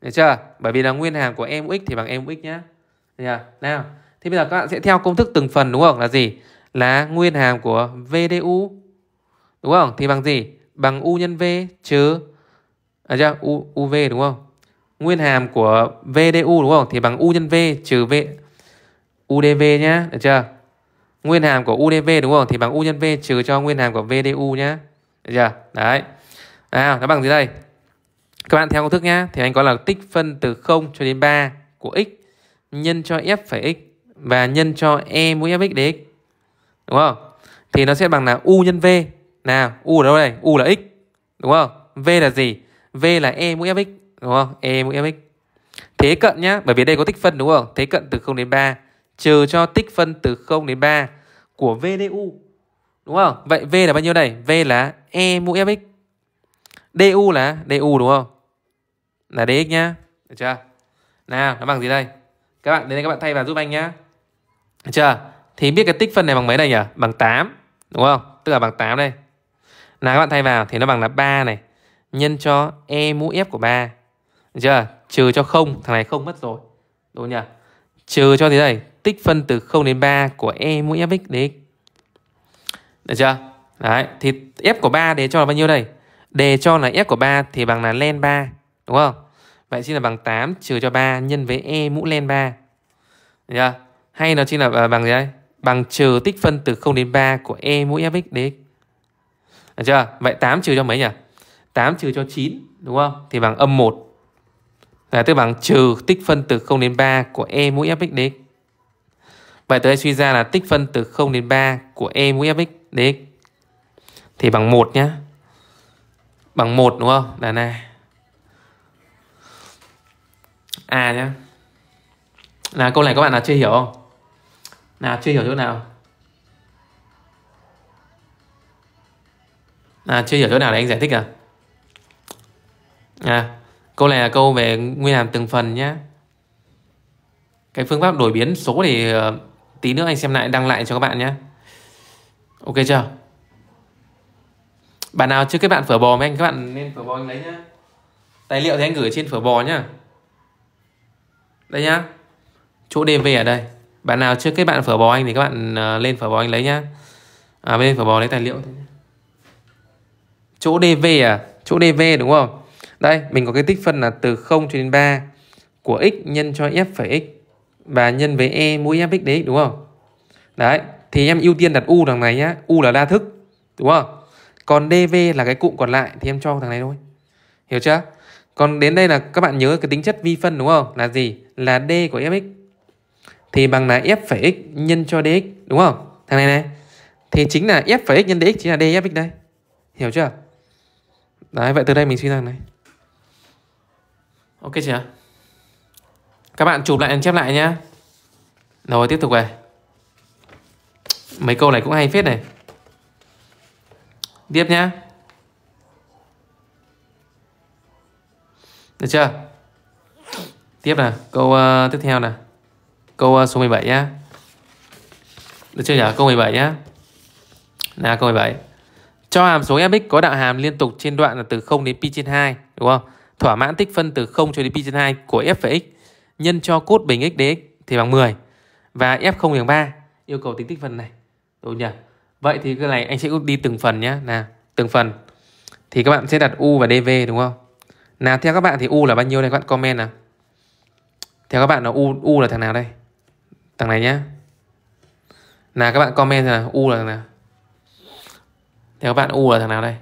Được chưa? Bởi vì là nguyên hàm của E mũ X thì bằng E mũ X nhá. Được chưa? Nào. thì bây giờ các bạn sẽ theo công thức từng phần đúng không? Là gì? là nguyên hàm của VDU. Đúng không? Thì bằng gì? Bằng U nhân V trừ à, chưa? Dạ, U, UV đúng không? Nguyên hàm của VDU đúng không? Thì bằng U nhân V trừ V UDV nhá. Được chưa? Nguyên hàm của UDV đúng không? Thì bằng U nhân V trừ cho nguyên hàm của VDU nhá. Được chưa? Đấy. Nào, nó bằng gì đây? Các bạn theo công thức nhá. Thì anh có là tích phân từ 0 cho đến 3 của x nhân cho f phải x và nhân cho e mũ fx dx đúng không? Thì nó sẽ bằng là U nhân V. Nào, U ở đâu đây? U là x, đúng không? V là gì? V là E mũ fx, đúng không? E mũ fx. Thế cận nhá, bởi vì đây có tích phân đúng không? Thế cận từ 0 đến 3 trừ cho tích phân từ 0 đến 3 của VDU. Đúng không? Vậy V là bao nhiêu đây? V là E mũ fx. DU là DU đúng không? Là DX nhá. Được chưa? Nào, nó bằng gì đây? Các bạn đến đây các bạn thay vào giúp anh nhá. Được chưa? thì biết cái tích phân này bằng mấy đây nhỉ? Bằng 8, đúng không? Tức là bằng 8 đây. Nào các bạn thay vào thì nó bằng là 3 này nhân cho e mũ f của 3. Được chưa? Trừ cho 0, thằng này không mất rồi. Đúng nhỉ? Trừ cho thế này, tích phân từ 0 đến 3 của e mũ fx dx. Được chưa? Đấy, thì f của 3 để cho là bao nhiêu đây? để cho là f của 3 thì bằng là len 3, đúng không? Vậy chính là bằng 8 trừ cho 3 nhân với e mũ len 3. Được chưa? Hay nó chính là à, bằng gì đây? bằng trừ tích phân từ 0 đến 3 của e mũ fx dx. Được chưa? Vậy 8 trừ cho mấy nhỉ? 8 trừ cho 9 đúng không? Thì bằng âm 1. Là tức bằng trừ tích phân từ 0 đến 3 của e mũ fx dx. Vậy tới suy ra là tích phân từ 0 đến 3 của e mũ fx dx thì bằng 1 nhá. Bằng 1 đúng không? Là này. À nhá. Là câu này các bạn nào chưa hiểu không? nào chưa hiểu chỗ nào à chưa hiểu chỗ nào để anh giải thích à à câu này là câu về nguyên hàm từng phần nhé cái phương pháp đổi biến số thì ờ, tí nữa anh xem lại đăng lại cho các bạn nhé ok chưa bạn nào chưa kết bạn phở bò với anh các bạn nên phở bò anh lấy nhá tài liệu thì anh gửi trên phở bò nhá đây nhá chỗ dv ở đây bạn nào chưa kết bạn phở bò anh thì các bạn ờ, lên phở bò anh lấy nhá à bên phở bò lấy tài liệu chỗ dv à chỗ dv đúng không đây mình có cái tích phân là từ 0 cho đến 3 của x nhân cho f phẩy x và nhân với e mũ fx đấy đúng không đấy thì em ưu tiên đặt u đằng này nhá u là đa thức đúng không còn dv là cái cụm còn lại thì em cho thằng này thôi hiểu chưa còn đến đây là các bạn nhớ cái tính chất vi phân đúng không là gì là d của fx thì bằng là f phẩy x nhân cho dx đúng không? Thằng này này thì chính là f phẩy x nhân dx chính là dfx đây. Hiểu chưa? Đấy vậy từ đây mình suy rằng này. Ok chưa? Các bạn chụp lại chép lại nhá. Rồi tiếp tục về. Mấy câu này cũng hay phết này. Tiếp nhá. Được chưa? Tiếp nào, câu uh, tiếp theo nào câu ờ, số 17 nhá được chưa nhỉ câu 17 nhá là câu 17 cho hàm số fx có đạo hàm liên tục trên đoạn là từ 0 đến pi trên 2 đúng không thỏa mãn tích phân từ 0 cho đến pi trên 2 của f(x) nhân cho cốt bình x dx thì bằng 10 và f 0 bằng 3 yêu cầu tính tích phân này đúng nhỉ vậy thì cái này anh sẽ đi từng phần nhá, là từng phần thì các bạn sẽ đặt u và dv đúng không là theo các bạn thì u là bao nhiêu đây? các bạn comment nào theo các bạn là u u là thằng nào đây Thằng này nhá Nào các bạn comment là U là thằng nào Theo các bạn U là thằng nào đây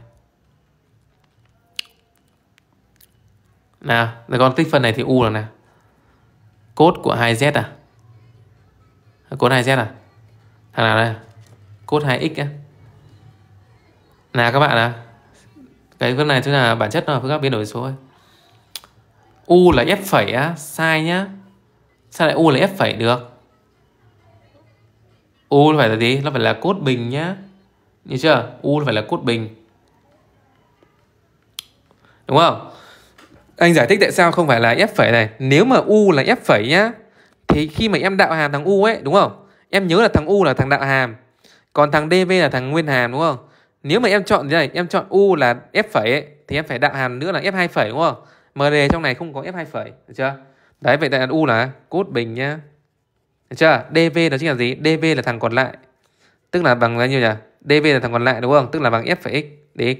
Nào Rồi con tích phân này thì U là nào Cốt của 2Z à? à Cốt 2Z à Thằng nào đây Cốt 2X á Nào các bạn à Cái phương này chính là bản chất nó là phương pháp biến đổi số ấy. U là F phẩy á Sai nhá Sao lại U là F phẩy được U phải là gì? Nó phải là cốt bình nhá Như chưa? U phải là cốt bình Đúng không? Anh giải thích tại sao không phải là F phẩy này Nếu mà U là F phẩy nhá Thì khi mà em đạo hàm thằng U ấy đúng không? Em nhớ là thằng U là thằng đạo hàm Còn thằng DV là thằng nguyên hàm đúng không? Nếu mà em chọn thế này Em chọn U là F phẩy ấy Thì em phải đạo hàm nữa là F2 phẩy đúng không? MD trong này không có F2 phẩy Được chưa? Đấy vậy tại là U là cốt bình nhá được chưa? DV nó chính là gì? DV là thằng còn lại. Tức là bằng bao nhiêu nhỉ? DV là thằng còn lại đúng không? Tức là bằng F phải X DX.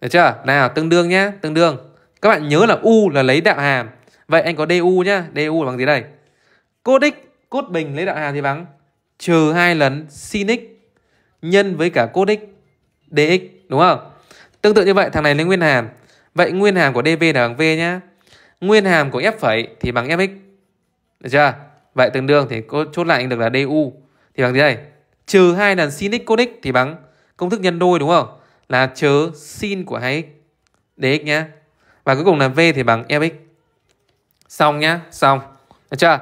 Được chưa? Nào, tương đương nhá, tương đương. Các bạn nhớ là U là lấy đạo hàm. Vậy anh có DU nhá, DU là bằng gì đây? Cốt X, cốt bình lấy đạo hàm thì bằng trừ 2 lần sin X nhân với cả cốt X DX đúng không? Tương tự như vậy thằng này lấy nguyên hàm. Vậy nguyên hàm của DV là bằng V nhá. Nguyên hàm của F' phẩy thì bằng Fx. Được chưa? Vậy tương đương thì cô chốt lại được là DU Thì bằng thế này Trừ hai lần sin x cos x thì bằng công thức nhân đôi đúng không? Là trừ sin của hai x dx nhá Và cuối cùng là V thì bằng fx Xong nhá, xong Được chưa?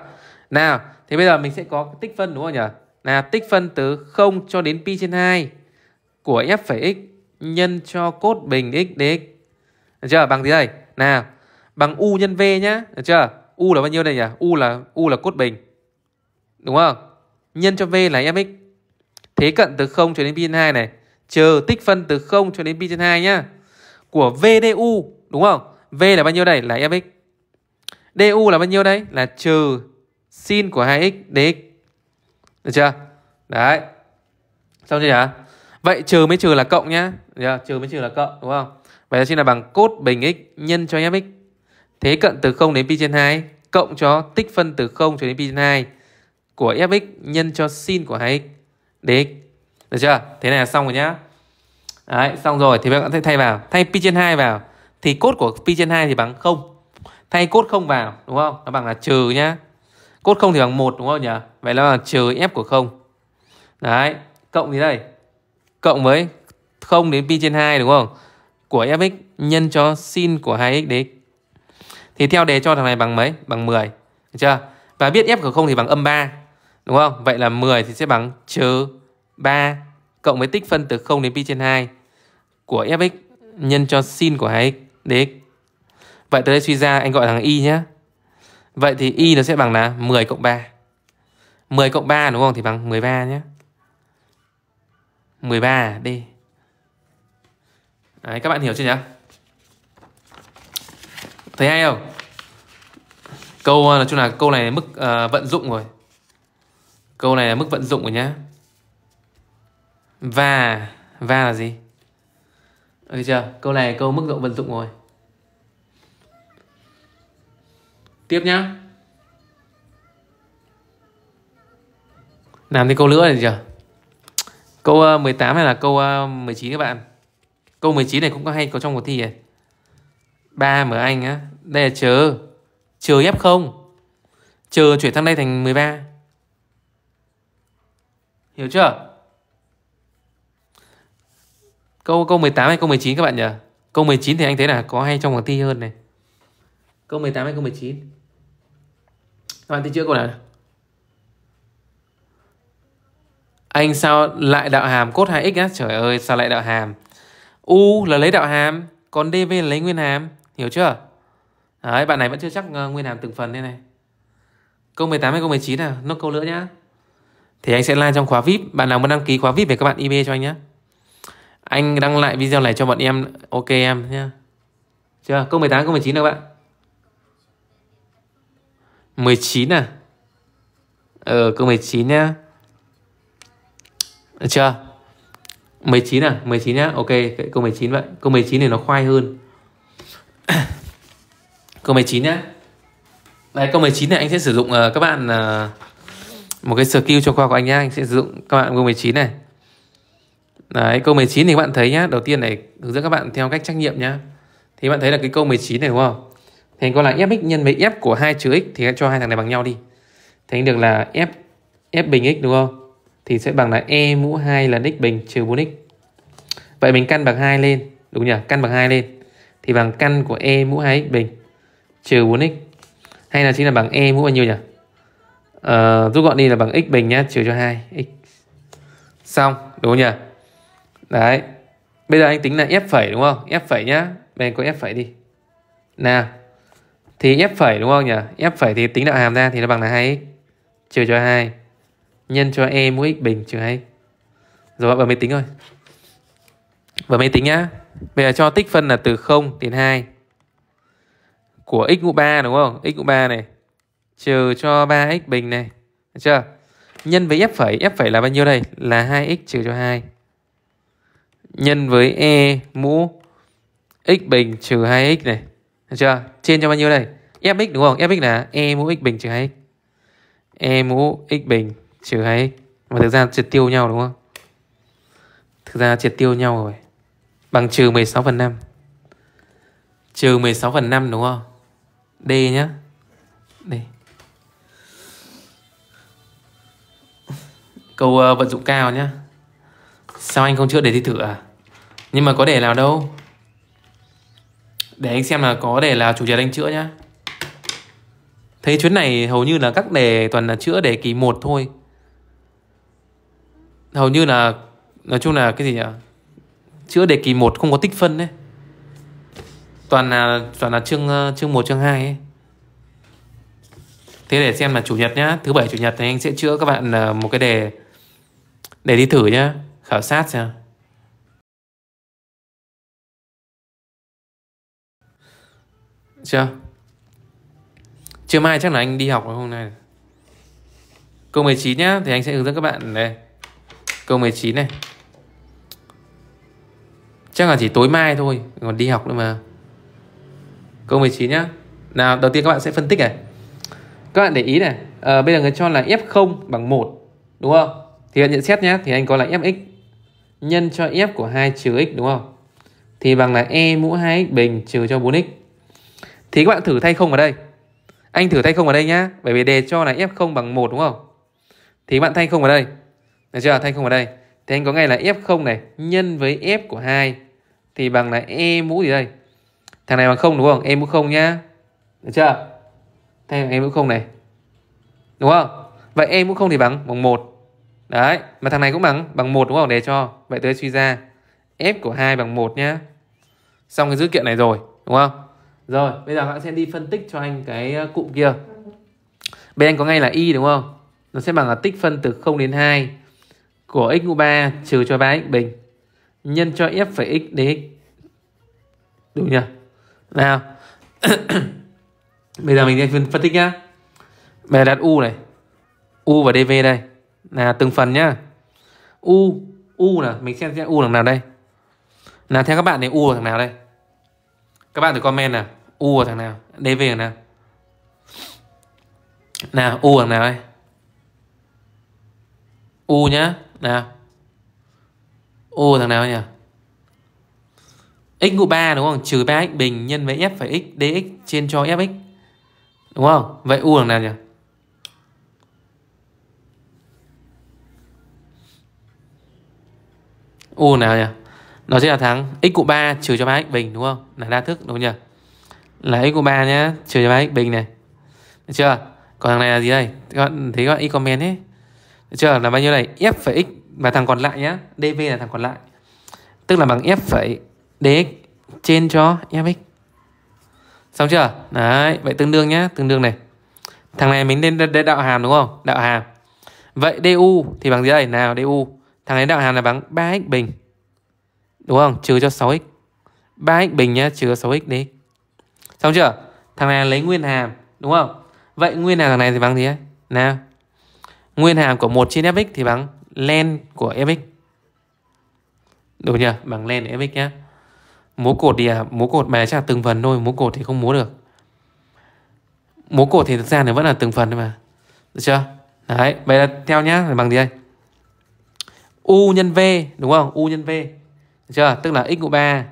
Nào, thì bây giờ mình sẽ có tích phân đúng không nhỉ? Là tích phân từ 0 cho đến pi trên 2 của f' x nhân cho cốt bình x dx. Được chưa? Bằng thế này. Nào, bằng u nhân v nhá, được chưa? u là bao nhiêu đây nhỉ? u là u là cốt bình. Đúng không? Nhân cho V là Fx. Thế cận từ 0 cho đến pi trên 2 này. Trừ tích phân từ 0 cho đến pi trên 2 nhá. Của VDU. Đúng không? V là bao nhiêu đây? Là Fx. DU là bao nhiêu đây? Là trừ sin của 2x dx. Được chưa? Đấy. Xong chưa nhỉ? Vậy trừ mới trừ là cộng nhá. Được Trừ mới trừ là cộng đúng không? Vậy là chính là bằng cốt bình x nhân cho fx. Thế cận từ 0 đến pi trên 2 cộng cho tích phân từ 0 cho đến pi trên 2 của fx nhân cho sin của 2x dx. Được chưa? Thế này là xong rồi nhá. Đấy, xong rồi thì các bạn sẽ thay vào, thay pi trên 2 vào thì cốt của pi trên 2 thì bằng 0. Thay cốt không vào đúng không? Nó bằng là trừ nhá. Cốt không thì bằng 1 đúng không nhỉ? Vậy nó là trừ f của 0. Đấy, cộng gì đây? Cộng với 0 đến pi trên 2 đúng không? Của fx nhân cho sin của 2x dx. Thì theo đề cho thằng này bằng mấy? Bằng 10. Được chưa? Và biết f của 0 thì bằng âm 3. Đúng không? Vậy là 10 thì sẽ bằng trừ 3 cộng với tích phân từ 0 đến pi trên 2 của fx nhân cho sin của 2x dx. Vậy từ đây suy ra anh gọi thằng y nhé. Vậy thì y nó sẽ bằng là 10 cộng 3. 10 cộng 3 đúng không? Thì bằng 13 nhé. 13 đi. Đấy, các bạn hiểu chưa nhỉ? Thấy hay không? Câu ờ, nói chung là câu này mức uh, vận dụng rồi. Câu này là mức vận dụng rồi nhá Và Và là gì Được chưa Câu này là câu mức độ vận dụng rồi Tiếp nhá Làm thêm câu nữa này chưa Câu 18 ờ, hay là câu 19 ờ, các bạn Câu 19 này cũng có hay có trong cuộc thi này ba mở anh á Đây là chờ Chờ F0 Chờ chuyển sang đây thành 13 Hiểu chưa? Câu câu 18 hay câu 19 các bạn nhỉ? Câu 19 thì anh thấy là có hay trong phần thi hơn này. Câu 18 hay câu 19? Các bạn thấy chưa câu nào? Anh sao lại đạo hàm cốt 2x á? Trời ơi, sao lại đạo hàm? U là lấy đạo hàm, còn DV là lấy nguyên hàm. Hiểu chưa? Đấy, bạn này vẫn chưa chắc ờ, nguyên hàm từng phần đây này. Câu 18 hay câu 19 nào? Nó câu nữa nhá thì anh sẽ like trong khóa VIP. Bạn nào muốn đăng ký khóa VIP thì các bạn email cho anh nhé. Anh đăng lại video này cho bọn em ok em nhé. Chưa? Câu 18, câu 19 đâu bạn? 19 à? Ờ, câu 19 nhá. Được ờ, chưa? 19 à? 19 nhá. Ok, câu 19 vậy. Câu 19 thì nó khoai hơn. câu 19 nhá. Đấy, câu 19 này anh sẽ sử dụng uh, các bạn uh, một cái skill cho khoa của anh nhá anh sẽ sử dụng các bạn câu 19 này Đấy, câu 19 thì các bạn thấy nhá đầu tiên này hướng dẫn các bạn theo cách trách nhiệm nhá thì các bạn thấy là cái câu 19 này đúng không thành con là fx nhân với f của hai trừ x thì cho hai thằng này bằng nhau đi thì anh được là f f bình x đúng không thì sẽ bằng là e mũ 2 lần x bình trừ 4x vậy mình căn bằng 2 lên đúng nhỉ căn bằng 2 lên thì bằng căn của e mũ 2x bình trừ 4x hay là chính là bằng e mũ bao nhiêu nhỉ uh, rút gọn đi là bằng x bình nhá trừ cho 2 x xong đúng không nhỉ đấy bây giờ anh tính là f phẩy đúng không f phẩy nhá bên có f phẩy đi nào thì f phẩy đúng không nhỉ f phẩy thì tính đạo hàm ra thì nó bằng là 2x trừ cho 2 nhân cho e mũ x bình trừ 2 rồi vào máy tính rồi vào máy tính nhá bây giờ cho tích phân là từ 0 đến 2 của x mũ 3 đúng không x mũ 3 này trừ cho 3x bình này. Được chưa? Nhân với f phẩy, f phẩy là bao nhiêu đây? Là 2x trừ cho 2. Nhân với e mũ x bình trừ 2x này. Được chưa? Trên cho bao nhiêu đây? fx đúng không? fx là e mũ x bình trừ 2x. e mũ x bình trừ 2x. Mà thực ra triệt tiêu nhau đúng không? Thực ra triệt tiêu nhau rồi. Bằng trừ 16 phần 5. Trừ 16 phần 5 đúng không? D nhá. Đây. Câu ờ, vận dụng cao nhá Sao anh không chữa để thi thử à Nhưng mà có đề nào đâu Để anh xem là có đề nào chủ nhật anh chữa nhá Thấy chuyến này hầu như là các đề toàn là chữa đề kỳ 1 thôi Hầu như là Nói chung là cái gì nhỉ Chữa đề kỳ 1 không có tích phân đấy Toàn là toàn là chương ờ, chương một chương hai Thế để xem là chủ nhật nhá Thứ bảy chủ nhật thì anh sẽ chữa các bạn ờ, một cái đề để đi thử nhá Khảo sát xem Chưa Chưa mai chắc là anh đi học hôm nay Câu 19 nhá Thì anh sẽ hướng dẫn các bạn đây Câu 19 này Chắc là chỉ tối mai thôi Còn đi học nữa mà Câu 19 nhá Nào đầu tiên các bạn sẽ phân tích này Các bạn để ý này à, Bây giờ người cho là F0 bằng 1 Đúng không thì nhận xét nhé, thì anh có là fx nhân cho f của 2 trừ x đúng không? Thì bằng là e mũ 2x bình trừ cho 4x. Thì các bạn thử thay không vào đây. Anh thử thay không vào đây nhá, bởi vì đề cho là f0 bằng 1 đúng không? Thì bạn thay không vào đây. Được chưa? Thay không vào đây. Thì anh có ngay là f0 này nhân với f của 2 thì bằng là e mũ gì đây? Thằng này bằng không đúng không? E mũ không nhá. Được chưa? Thay bằng e mũ không này. Đúng không? Vậy e mũ không thì bằng bằng 1. Đấy, mà thằng này cũng bằng bằng 1 đúng không? Để cho. Vậy tôi suy ra f của 2 bằng 1 nhá. Xong cái dữ kiện này rồi, đúng không? Rồi, bây giờ bạn sẽ đi phân tích cho anh cái ờ, cụm kia. Bên anh có ngay là y đúng không? Nó sẽ bằng là tích phân từ 0 đến 2 của x mũ 3 trừ cho 3x bình nhân cho f phải x dx. Đúng nhỉ? Nào. bây giờ mình đi phân tích nhá. Bây giờ đặt u này. U và dv đây là từng phần nhá u u là mình xem xem u thằng nào đây là theo các bạn thì u là thằng nào đây các bạn thử comment nào u là thằng nào dv thằng nào nào u là thằng nào đây u nhá nào u thằng nào nhỉ x ngụ 3 đúng không? Trừ 3x bình nhân với f phải x dx trên cho fx. Đúng không? Vậy u thằng nào nhỉ? u nào nhỉ nó sẽ là thắng x của 3 trừ cho 3 x bình đúng không là đa thức đúng không nhỉ là x của 3 nhá trừ cho 3 x bình này được chưa còn thằng này là gì đây các bạn thấy các bạn y comment hết được chưa là bao nhiêu này f phải x và thằng còn lại nhá dv là thằng còn lại tức là bằng f phải dx trên cho fx xong chưa đấy vậy tương đương nhá tương đương này thằng này mình nên đạo hàm đúng không đạo hàm vậy du thì bằng gì đây nào du Thằng này đạo hàm là bằng 3x bình. Đúng không? Trừ cho 6x. 3x bình nhá, trừ cho 6x đi. Xong chưa? Thằng này lấy nguyên hàm, đúng không? Vậy nguyên hàm thằng này thì bằng gì ấy? Nào. Nguyên hàm của 1 trên fx thì bằng len của fx. Đúng nhỉ? Bằng len của fx nhá. Múa cột thì à, múa cột mà chắc là từng phần thôi, múa cột thì không múa được. Múa cột thì thực ra thì vẫn là từng phần thôi mà. Được chưa? Đấy, vậy là theo nhá, bằng gì đây? u nhân v đúng không? u nhân v. chưa? Tức là x của 3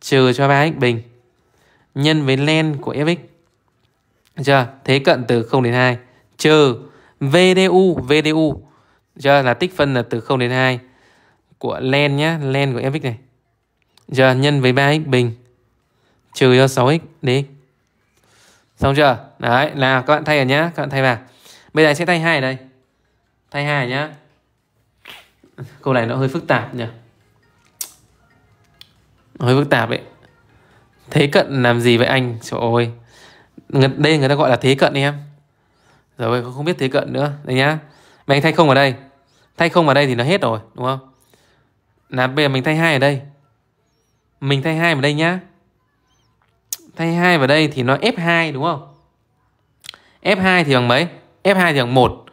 trừ cho 3x bình nhân với len của fx. Được chưa? Thế cận từ 0 đến 2 trừ vdu vdu. Được chưa? Là tích phân là từ 0 đến 2 của len nhá, len của fx này. Được chưa? Nhân với 3x bình trừ cho 6x đi, Xong chưa? Đấy là các bạn thay rồi nhá, các bạn thay vào. Bây giờ sẽ thay hai ở đây. Thay hai nhá câu này nó hơi phức tạp nhỉ hơi phức tạp ấy thế cận làm gì vậy anh trời ơi đây người ta gọi là thế cận em rồi không biết thế cận nữa đây nhá mà thay không ở đây thay không ở đây thì nó hết rồi đúng không là bây giờ mình thay hai ở đây mình thay hai vào đây nhá thay hai vào đây thì nó f2 đúng không f2 thì bằng mấy f2 thì bằng một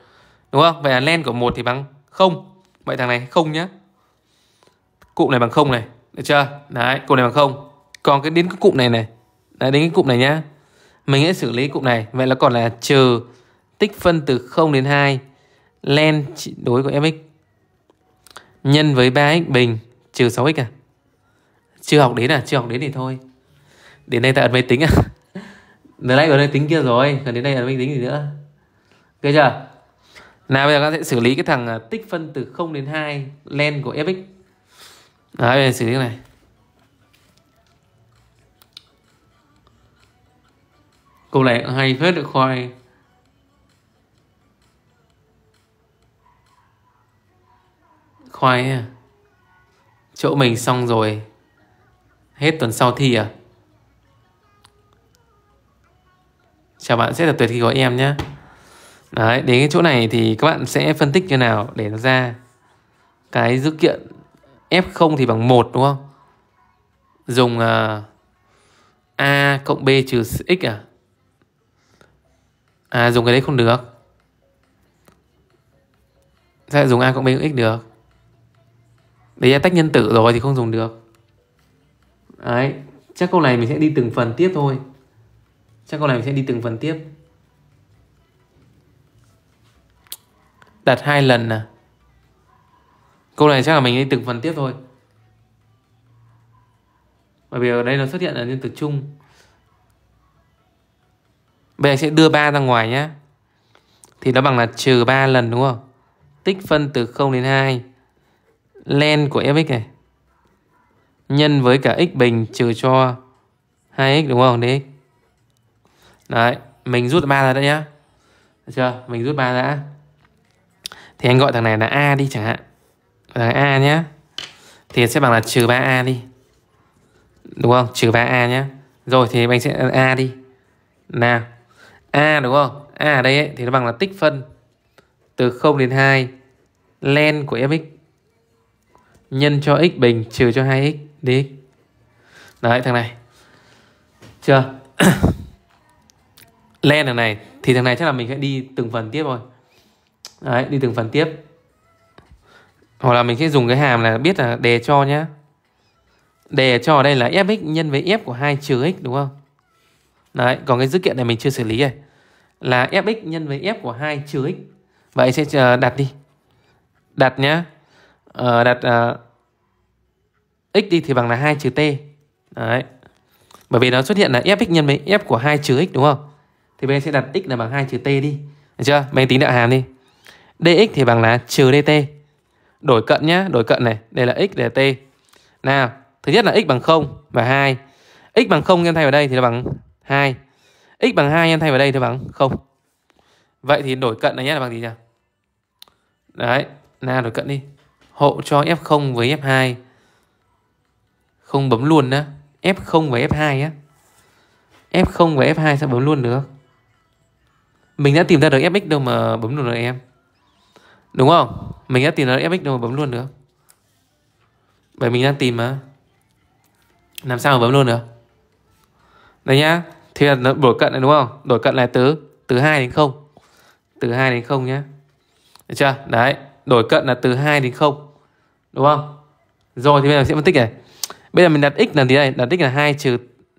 đúng không vậy là len của một thì bằng không Vậy thằng này không nhá Cụm này bằng không này Được chưa Đấy cụm này bằng không Còn cái đến cái cụm này này Đấy đến cái cụm này nhá Mình sẽ xử lý cụm này Vậy là còn là trừ tích phân từ 0 đến 2 len đối của fx nhân với 3x bình trừ 6x à chưa học đến à chưa học đến thì thôi đến đây ta ấn máy tính à đến đây ở đây tính kia rồi còn đến đây ấn máy tính gì nữa ok chưa nào bây giờ các sẽ xử lý cái thằng à, tích phân từ 0 đến 2 len của fx. Đấy, bây giờ xử lý cái này. Câu này hay phết được khoai. Khoai à? Chỗ mình xong rồi. Hết tuần sau thi à? Chào bạn sẽ là tuyệt khi gọi em nhé. Đấy, đến cái chỗ này thì các bạn sẽ phân tích như nào để nó ra cái dữ kiện F0 thì bằng 1 đúng không? Dùng uh, A cộng B trừ X à? À dùng cái đấy không được. Sao dùng A cộng B cộng X được? Đấy là tách nhân tử rồi thì không dùng được. Đấy, chắc câu này mình sẽ đi từng phần tiếp thôi. Chắc câu này mình sẽ đi từng phần tiếp. đặt hai lần à câu này chắc là mình đi từng phần tiếp thôi bởi vì ở đây nó xuất hiện là nhân từ chung bây giờ sẽ đưa ba ra ngoài nhé thì nó bằng là trừ 3 lần đúng không tích phân từ 0 đến 2 len của fx này nhân với cả x bình trừ cho 2x đúng không đấy đấy mình rút ba ra đã nhá được chưa mình rút ba ra thì anh gọi thằng này là A đi chẳng hạn Gọi thằng A nhé Thì sẽ bằng là trừ ba a đi Đúng không? Trừ ba a nhé Rồi thì anh sẽ A đi Nào A đúng không? A ở đây ấy, thì nó bằng là tích phân Từ 0 đến 2 Len của Fx Nhân cho x bình trừ cho 2x dx Đấy thằng này Chưa Len thằng này Thì thằng này chắc là mình sẽ đi từng phần tiếp thôi Đấy, đi từng phần tiếp Hoặc là mình sẽ dùng cái hàm là biết là đề cho nhá Đề cho ở đây là fx nhân với f của 2 trừ x đúng không? Đấy, còn cái dữ kiện này mình chưa xử lý này Là fx nhân với f của 2 trừ x Vậy sẽ ờ, đặt đi Đặt nhá ờ, Đặt uh, x đi thì bằng là 2 trừ t Đấy Bởi vì nó xuất hiện là fx nhân với f của 2 trừ x đúng không? Thì bên sẽ đặt x là bằng 2 trừ t đi Được chưa? Mình tính đạo hàm đi dx thì bằng là trừ dt. Đổi cận nhá, đổi cận này, đây là x, để t. Nào, thứ nhất là x bằng 0 và 2. x bằng 0 em thay vào đây thì là bằng 2. x bằng 2 em thay vào đây thì bằng 0. Vậy thì đổi cận này nhé là bằng gì nhỉ? Đấy, nào đổi cận đi. Hộ cho F0 với F2. Không bấm luôn đó. F0 với F2 á. F0 và F2 sao bấm luôn được? Mình đã tìm ra được Fx đâu mà bấm luôn được em. Đúng không? Mình đã tìm ra FX đâu mà bấm luôn được Bởi mình đang tìm mà Làm sao mà bấm luôn được đây nhá Thì là đổi cận này đúng không? Đổi cận là từ từ 2 đến 0 Từ 2 đến 0 nhá Được chưa? Đấy Đổi cận là từ 2 đến 0 Đúng không? Rồi thì bây giờ sẽ phân tích này Bây giờ mình đặt x là gì đây Đặt x là 2 trừ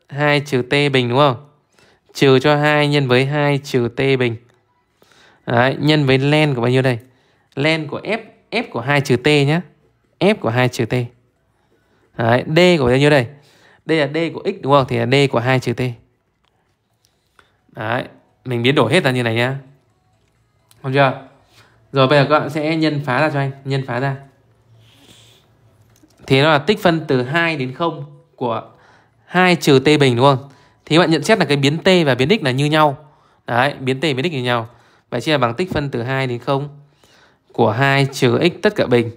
2 trừ t bình đúng không? Trừ cho 2 nhân với 2 trừ t bình Đấy, nhân với len của bao nhiêu đây? len của f f của 2 trừ t nhé f của 2 trừ t Đấy, d của bao nhiêu đây đây là d của x đúng không thì là d của 2 trừ t Đấy, mình biến đổi hết ra như này nhá không chưa rồi bây giờ các bạn sẽ nhân phá ra cho anh nhân phá ra thì nó là tích phân từ 2 đến 0 của 2 trừ t bình đúng không thì các bạn nhận xét là cái biến t và biến x là như nhau đấy biến t biến x như nhau vậy chính là bằng tích phân từ 2 đến 0 của 2 trừ x tất cả bình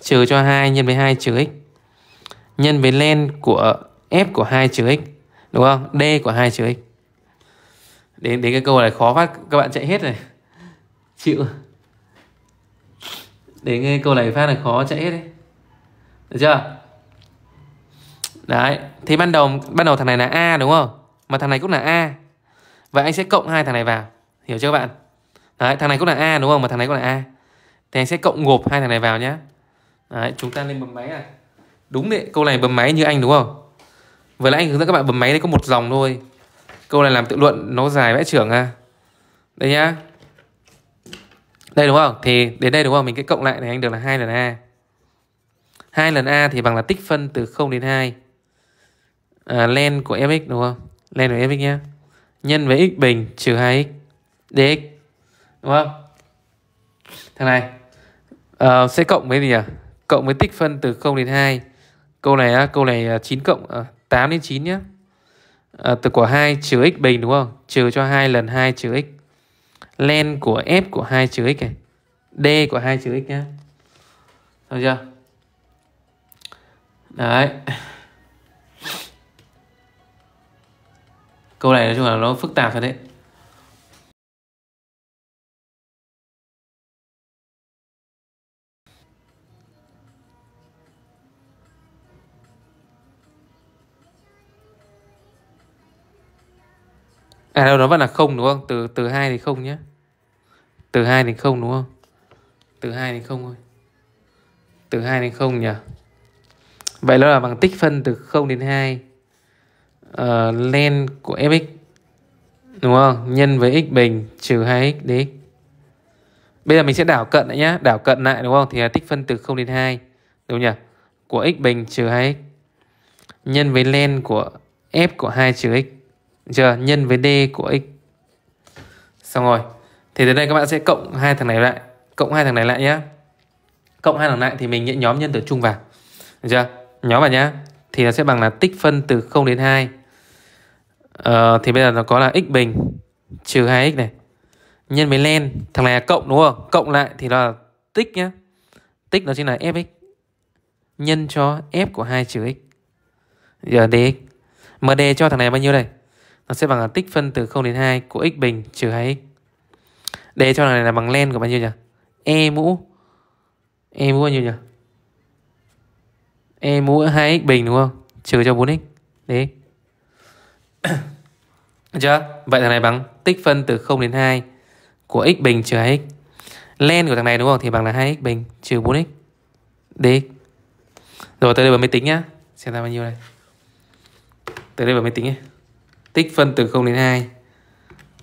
trừ cho 2 nhân với 2 trừ x nhân với len của f của 2 trừ x đúng không? D của 2 trừ x. Đến đến cái câu này khó phát các bạn chạy hết này. Chịu. Đến cái câu này phát là khó chạy hết đấy. Được chưa? Đấy, thì ban đầu ban đầu thằng này là A đúng không? Mà thằng này cũng là A. Và anh sẽ cộng hai thằng này vào. Hiểu chưa các bạn? Đấy, thằng này cũng là A đúng không? Mà thằng này cũng là A. Thì anh sẽ cộng gộp hai thằng này vào nhé Đấy, chúng ta lên bấm máy này Đúng đấy, câu này bấm máy như anh đúng không? Vừa nãy anh hướng dẫn các bạn bấm máy đấy có một dòng thôi Câu này làm tự luận nó dài vẽ trưởng ha Đây nhá Đây đúng không? Thì đến đây đúng không? Mình cái cộng lại này anh được là hai lần A hai lần A thì bằng là tích phân từ 0 đến 2 à, Len của Fx đúng không? Len của Fx nhé Nhân với x bình trừ 2x dx Đúng không? Thằng này uh, ờ, sẽ cộng với gì nhỉ? Cộng với tích phân từ 0 đến 2. Câu này á câu này 9 à, cộng uh, ờ, 8 đến 9 nhé. Uh, từ của 2 trừ x bình đúng không? Trừ cho 2 lần 2 trừ x. Len của f của 2 trừ x này. D của 2 trừ x nhé Được chưa? Đấy. Câu này nói chung là nó phức tạp thật đấy. À đâu nó vẫn là không đúng không? Từ từ 2 thì không nhé. Từ 2 thì không đúng không? Từ 2 thì không thôi. Từ 2 thì không nhỉ? Vậy nó là bằng tích phân từ 0 đến 2. Uh, ờ, len của fx đúng không? Nhân với x bình trừ 2x dx. Bây giờ mình sẽ đảo cận lại nhá, đảo cận lại đúng không? Thì là tích phân từ 0 đến 2 đúng nhỉ? Của x bình trừ 2x nhân với len của f của 2 trừ x được chưa? Nhân với D của x. Xong rồi. Thì tới đây các bạn sẽ cộng hai thằng này lại. Cộng hai thằng này lại nhé. Cộng hai thằng lại thì mình nhận nhóm nhân tử chung vào. Được chưa? Nhóm vào nhá. Thì nó sẽ bằng là tích phân từ 0 đến 2. Ờ, thì bây giờ nó có là x bình trừ 2x này. Nhân với len. Thằng này là cộng đúng không? Cộng lại thì là tích nhá. Tích nó chính là fx nhân cho f của 2 trừ x. Giờ dx. MD cho thằng này bao nhiêu đây? nó sẽ bằng là tích phân từ 0 đến 2 của x bình trừ 2x. Để cho này là bằng len của bao nhiêu nhỉ? E mũ E mũ bao nhiêu nhỉ? E mũ 2x bình đúng không? Trừ cho 4x. Đấy. Được chưa? Vậy thằng này bằng tích phân từ 0 đến 2 của x bình trừ 2x. Len của thằng này đúng không? Thì bằng là 2x bình trừ 4x. Đấy. Rồi tới đây bấm máy tính nhá. Xem ra bao nhiêu này. Tới đây bấm máy tính nhé tích phân từ 0 đến 2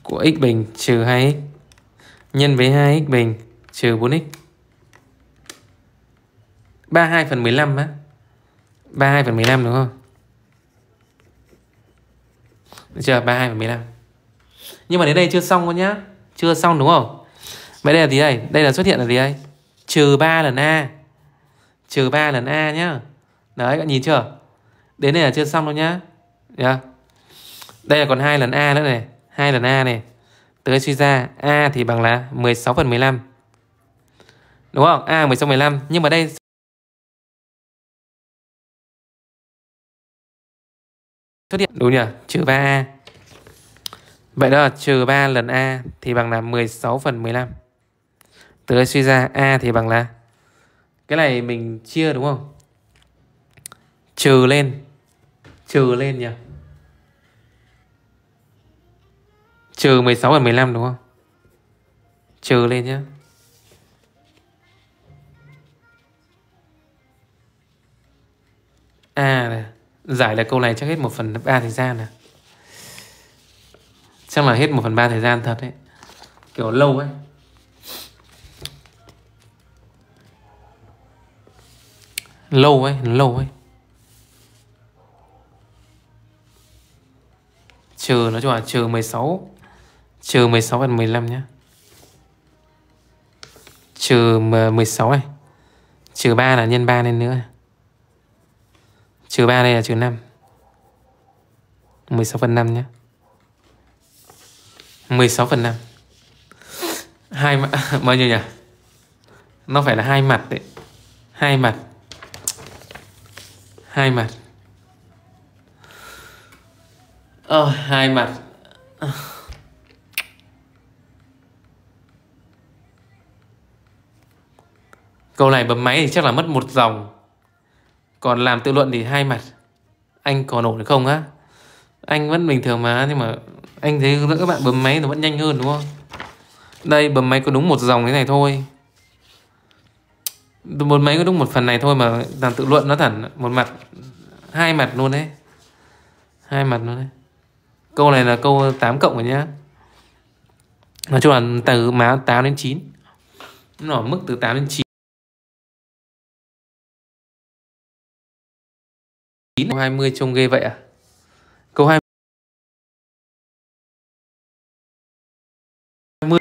của x bình trừ 2x nhân với 2x bình trừ 4x. 32 phần 15 á. 32 phần 15 đúng không? Được chưa? 32 phần 15. Nhưng mà đến đây chưa xong con nhá. Chưa xong đúng không? Vậy đây là gì đây? Đây là xuất hiện là gì đây? Trừ 3 lần A. Trừ 3 lần A nhá. Đấy, các nhìn chưa? Đến đây là chưa xong đâu nhá. Yeah. Đây là còn hai lần A nữa này. hai lần A này. Tới suy ra A thì bằng là 16 phần 15. Đúng không? A 16 15. Nhưng mà đây xuất hiện. Đúng nhỉ? Trừ 3A. Vậy đó là trừ 3 lần A thì bằng là 16 phần 15. Từ đây suy ra A thì bằng là Cái này mình chia đúng không? Trừ lên Trừ lên nhỉ Trừ 16 và 15 đúng không? Trừ lên nhé. À này. Giải là câu này chắc hết 1 phần 3 thời gian à Chắc là hết 1 phần 3 thời gian thật đấy Kiểu lâu ấy Lâu ấy, lâu ấy Trừ, nói chung là trừ 16 Trừ 16 phần 15 nhé Trừ 16 này Trừ 3 là nhân 3 lên nữa Trừ 3 đây là trừ 5 16 phần 5 nhé 16 phần 5 hai mặt bao nhiêu nhỉ nó phải là hai mặt đấy hai mặt hai mặt ờ hai mặt Câu này bấm máy thì chắc là mất một dòng Còn làm tự luận thì hai mặt Anh còn ổn không á Anh vẫn bình thường mà Nhưng mà anh thấy hướng các bạn bấm máy nó vẫn nhanh hơn đúng không Đây bấm máy có đúng một dòng thế này thôi Bấm máy có đúng một phần này thôi mà làm tự luận nó thẳng một mặt Hai mặt luôn đấy Hai mặt luôn đấy Câu này là câu 8 cộng rồi nhá Nói chung là từ má 8 đến 9 Nó ở mức từ 8 đến 9 9 20 trông ghê vậy à? Câu 20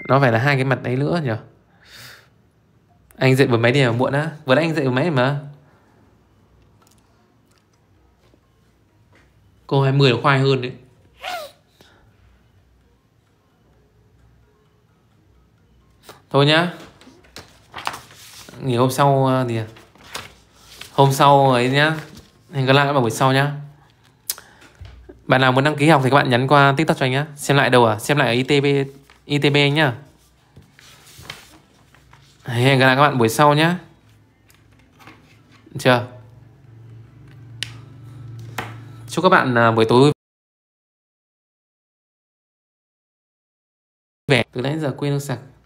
nó phải là hai cái mặt đấy nữa nhỉ? Anh dậy vừa mấy đi mà muộn á? Vừa anh dậy vừa mấy mà. Câu 20 nó khoai hơn đấy. Thôi nhá. Nghỉ hôm sau thì à, à? hôm sau ấy nhá. Hẹn gặp lại bạn buổi sau nhá Bạn nào muốn đăng ký học thì các bạn nhắn qua tiktok cho anh nhá Xem lại đâu à? Xem lại ở ITB ITB anh nhá Hẹn gặp lại các bạn buổi sau nhá Được chưa Chúc các bạn à, buổi tối vẻ Từ nãy giờ quên ông sạc